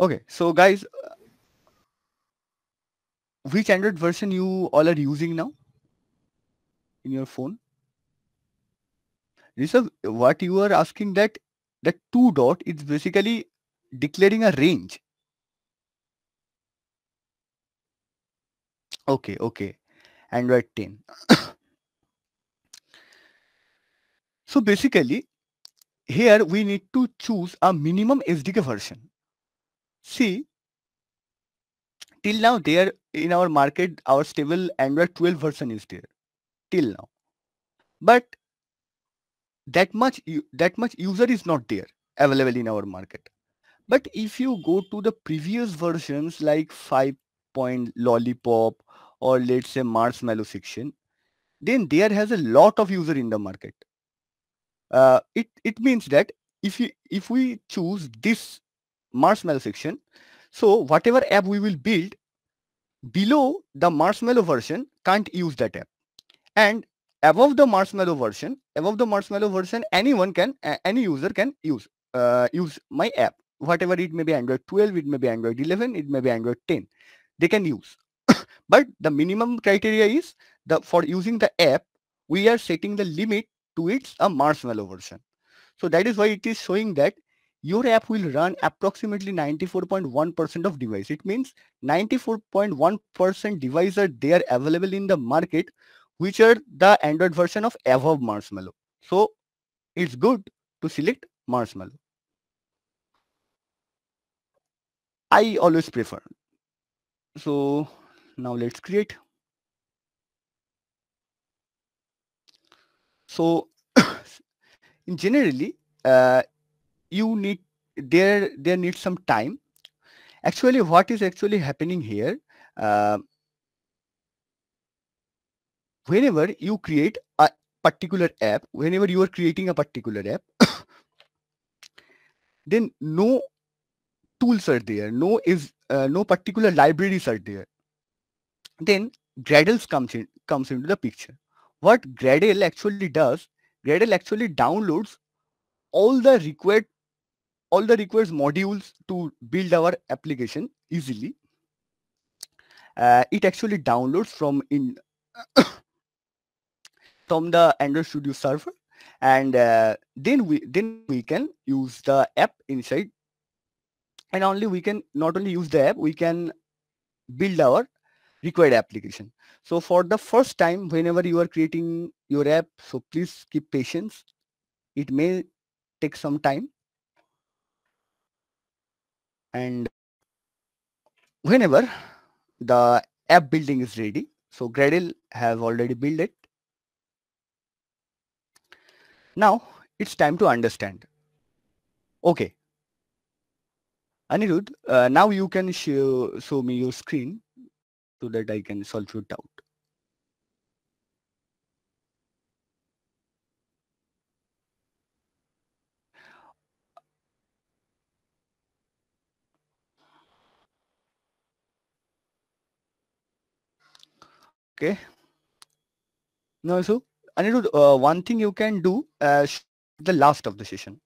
Okay, so guys, uh, which Android version you all are using now? in your phone This is what you are asking that that two dot is basically declaring a range okay okay android 10 so basically here we need to choose a minimum sdk version see till now there in our market our stable android 12 version is there till now but that much that much user is not there available in our market but if you go to the previous versions like 5 point lollipop or let's say marshmallow section then there has a lot of user in the market uh, it it means that if you if we choose this marshmallow section so whatever app we will build below the marshmallow version can't use that app and above the marshmallow version above the marshmallow version anyone can uh, any user can use uh, use my app whatever it may be android 12 it may be android 11 it may be android 10 they can use but the minimum criteria is the for using the app we are setting the limit to its a marshmallow version so that is why it is showing that your app will run approximately 94.1% of device. It means 94.1% devices are there available in the market which are the Android version of above Marshmallow. So it's good to select Marshmallow. I always prefer. So now let's create. So generally, uh, you need there there needs some time. Actually, what is actually happening here? Uh, whenever you create a particular app, whenever you are creating a particular app, then no tools are there, no is uh, no particular libraries are there. Then Gradle comes in comes into the picture. What Gradle actually does, Gradle actually downloads all the required all the required modules to build our application easily. Uh, it actually downloads from in from the Android Studio server and uh, then we then we can use the app inside and only we can not only use the app we can build our required application so for the first time whenever you are creating your app so please keep patience it may take some time and whenever the app building is ready so gradle have already built it now it's time to understand. Okay. Anirudh, uh, now you can show, show me your screen so that I can solve your doubt. Okay. Now so. Anirudh, uh, one thing you can do as uh, the last of the session.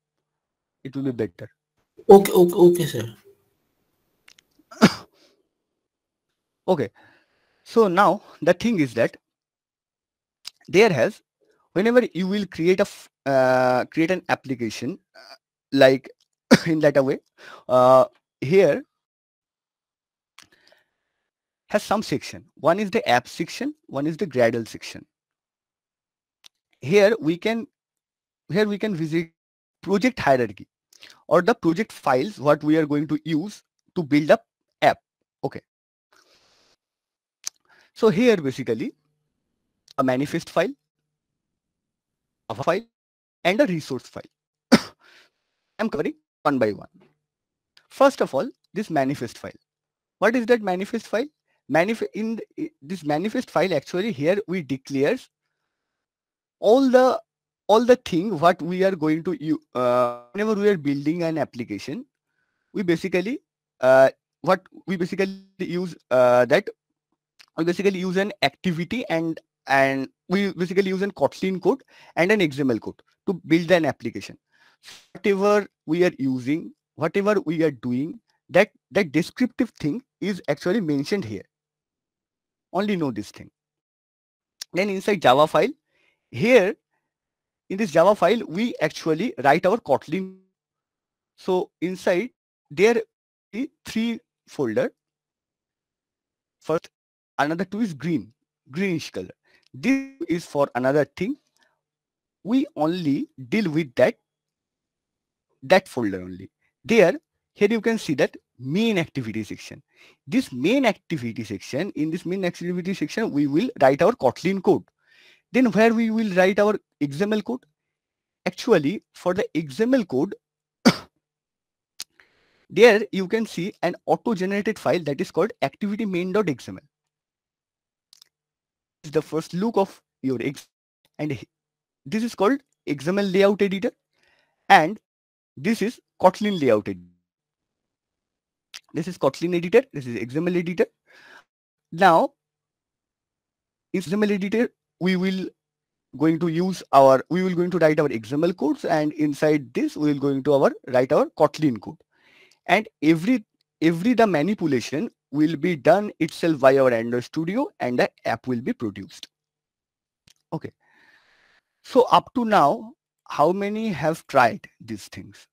It will be better. Okay, okay, okay sir. okay. So now the thing is that there has, whenever you will create a uh, create an application uh, like in that way, uh, here has some section. One is the app section, one is the Gradle section here we can here we can visit project hierarchy or the project files what we are going to use to build up app okay so here basically a manifest file a file and a resource file i'm covering one by one first of all this manifest file what is that manifest file Manifest in this manifest file actually here we declares all the all the thing what we are going to you uh, whenever we are building an application we basically uh, what we basically use uh, that we basically use an activity and and we basically use an kotlin code and an xml code to build an application whatever we are using whatever we are doing that that descriptive thing is actually mentioned here only know this thing then inside java file here in this Java file, we actually write our Kotlin. So inside there is three folder. First, another two is green, greenish color. This is for another thing. We only deal with that, that folder only. There, here you can see that main activity section. This main activity section, in this main activity section, we will write our Kotlin code then where we will write our XML code? Actually, for the XML code, there you can see an auto-generated file that is called activity main.xml. It's the first look of your X and this is called XML layout editor and this is Kotlin layout editor. This is Kotlin editor, this is XML editor. Now, XML editor we will going to use our we will going to write our xml codes and inside this we will going to our write our kotlin code and every every the manipulation will be done itself by our android studio and the app will be produced okay so up to now how many have tried these things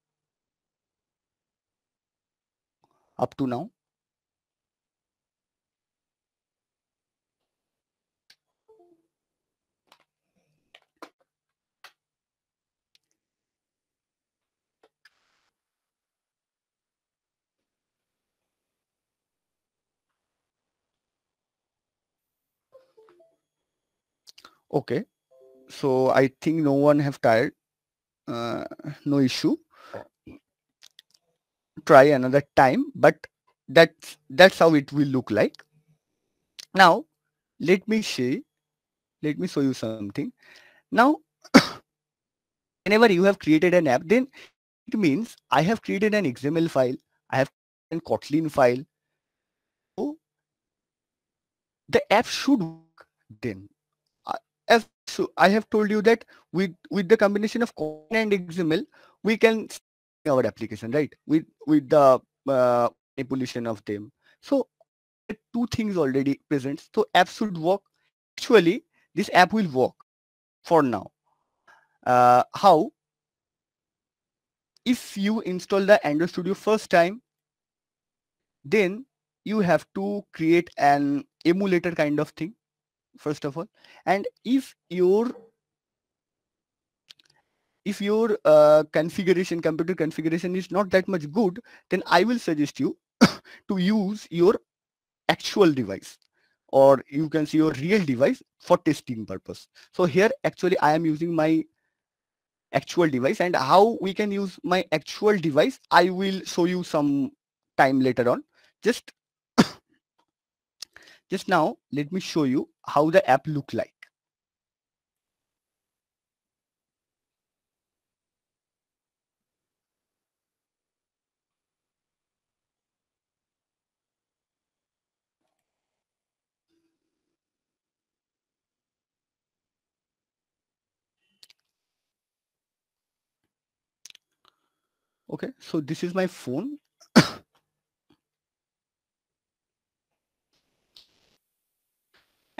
up to now okay so i think no one have tired uh, no issue try another time but that's that's how it will look like now let me see let me show you something now whenever you have created an app then it means i have created an xml file i have an kotlin file so the app should work then so I have told you that with with the combination of Kotlin and XML, we can our application, right? With with the uh, manipulation of them. So two things already present. So app should work. Actually, this app will work for now. Uh, how? If you install the Android Studio first time, then you have to create an emulator kind of thing first of all and if your if your uh, configuration computer configuration is not that much good then i will suggest you to use your actual device or you can see your real device for testing purpose so here actually i am using my actual device and how we can use my actual device i will show you some time later on just just now, let me show you how the app look like. okay so this is my phone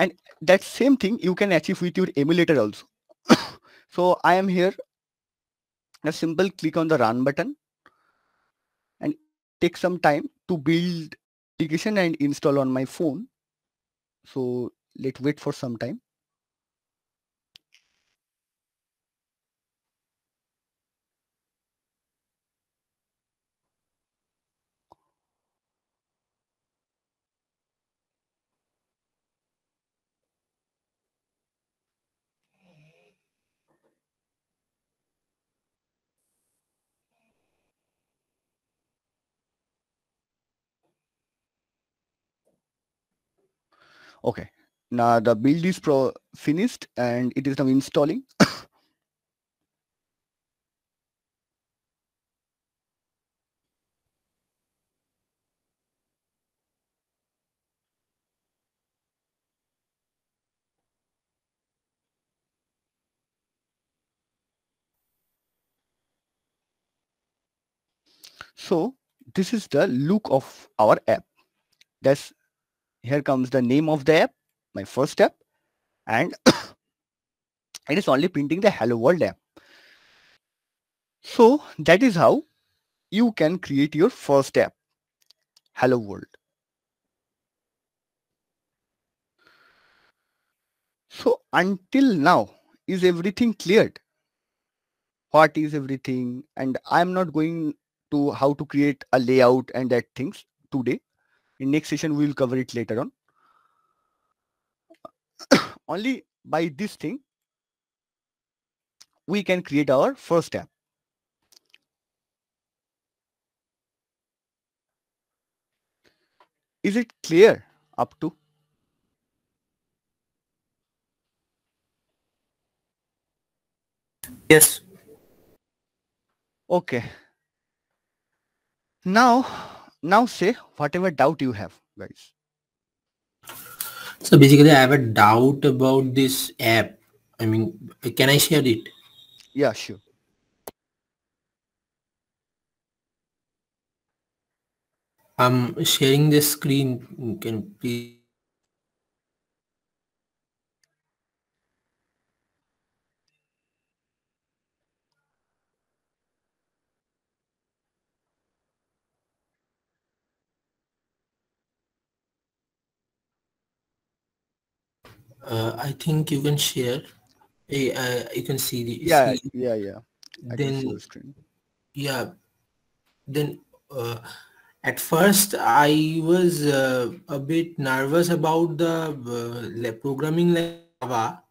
and that same thing you can achieve with your emulator also so i am here A simple click on the run button and take some time to build application and install on my phone so let's wait for some time okay now the build is pro finished and it is now installing So this is the look of our app. That's here comes the name of the app, my first step, and it is only printing the hello world app. So that is how you can create your first app, hello world. So until now, is everything cleared? What is everything? And I'm not going to how to create a layout and that things today in next session we will cover it later on only by this thing we can create our first app is it clear up to yes okay now now say whatever doubt you have guys so basically i have a doubt about this app i mean can i share it yeah sure i'm sharing the screen can please uh, I think you can share. Hey, uh, you can see the yeah, see. yeah, yeah. I then the yeah, then uh, at first I was uh, a bit nervous about the uh, programming Java.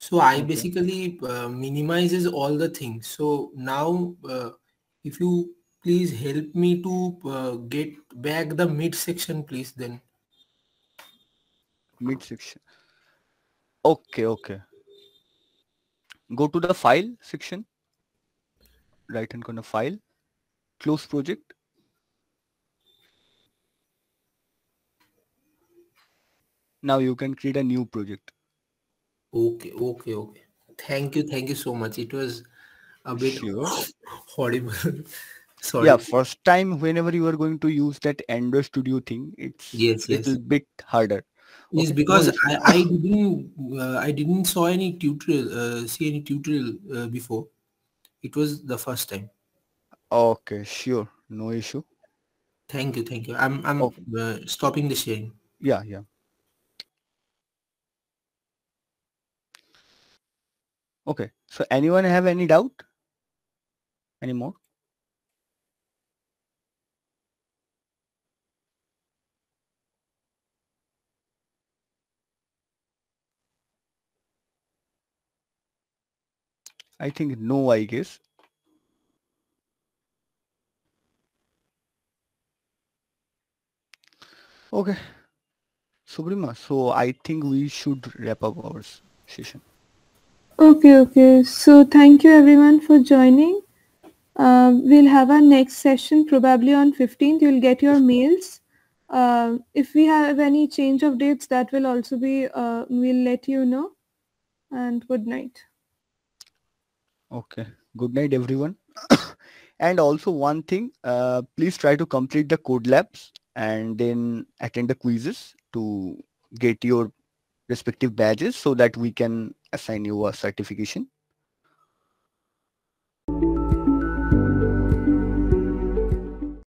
So I okay. basically uh, minimizes all the things. So now, if you please help me to get back the mid section, please. Then mid section. Okay, okay. Go to the file section. Right hand corner file. Close project. Now you can create a new project. Okay, okay, okay. Thank you, thank you so much. It was a bit sure. horrible. Sorry. Yeah, first time whenever you are going to use that Android Studio thing, it's yes, little yes. bit harder. Yes, because I, I didn't uh, I didn't saw any tutorial uh, see any tutorial uh, before. It was the first time. Okay, sure, no issue. Thank you, thank you. I'm I'm okay. Uh, stopping the sharing. Yeah, yeah. Okay, so anyone have any doubt? Any more? I think no, I guess. Okay. Subrima, so I think we should wrap up our session. Okay, okay. So thank you everyone for joining. Uh, we'll have our next session probably on 15th. You'll get your mails. Uh, if we have any change of dates, that will also be, uh, we'll let you know. And good night. Okay. Good night, everyone. and also one thing, uh, please try to complete the code labs and then attend the quizzes to get your respective badges so that we can assign you a certification.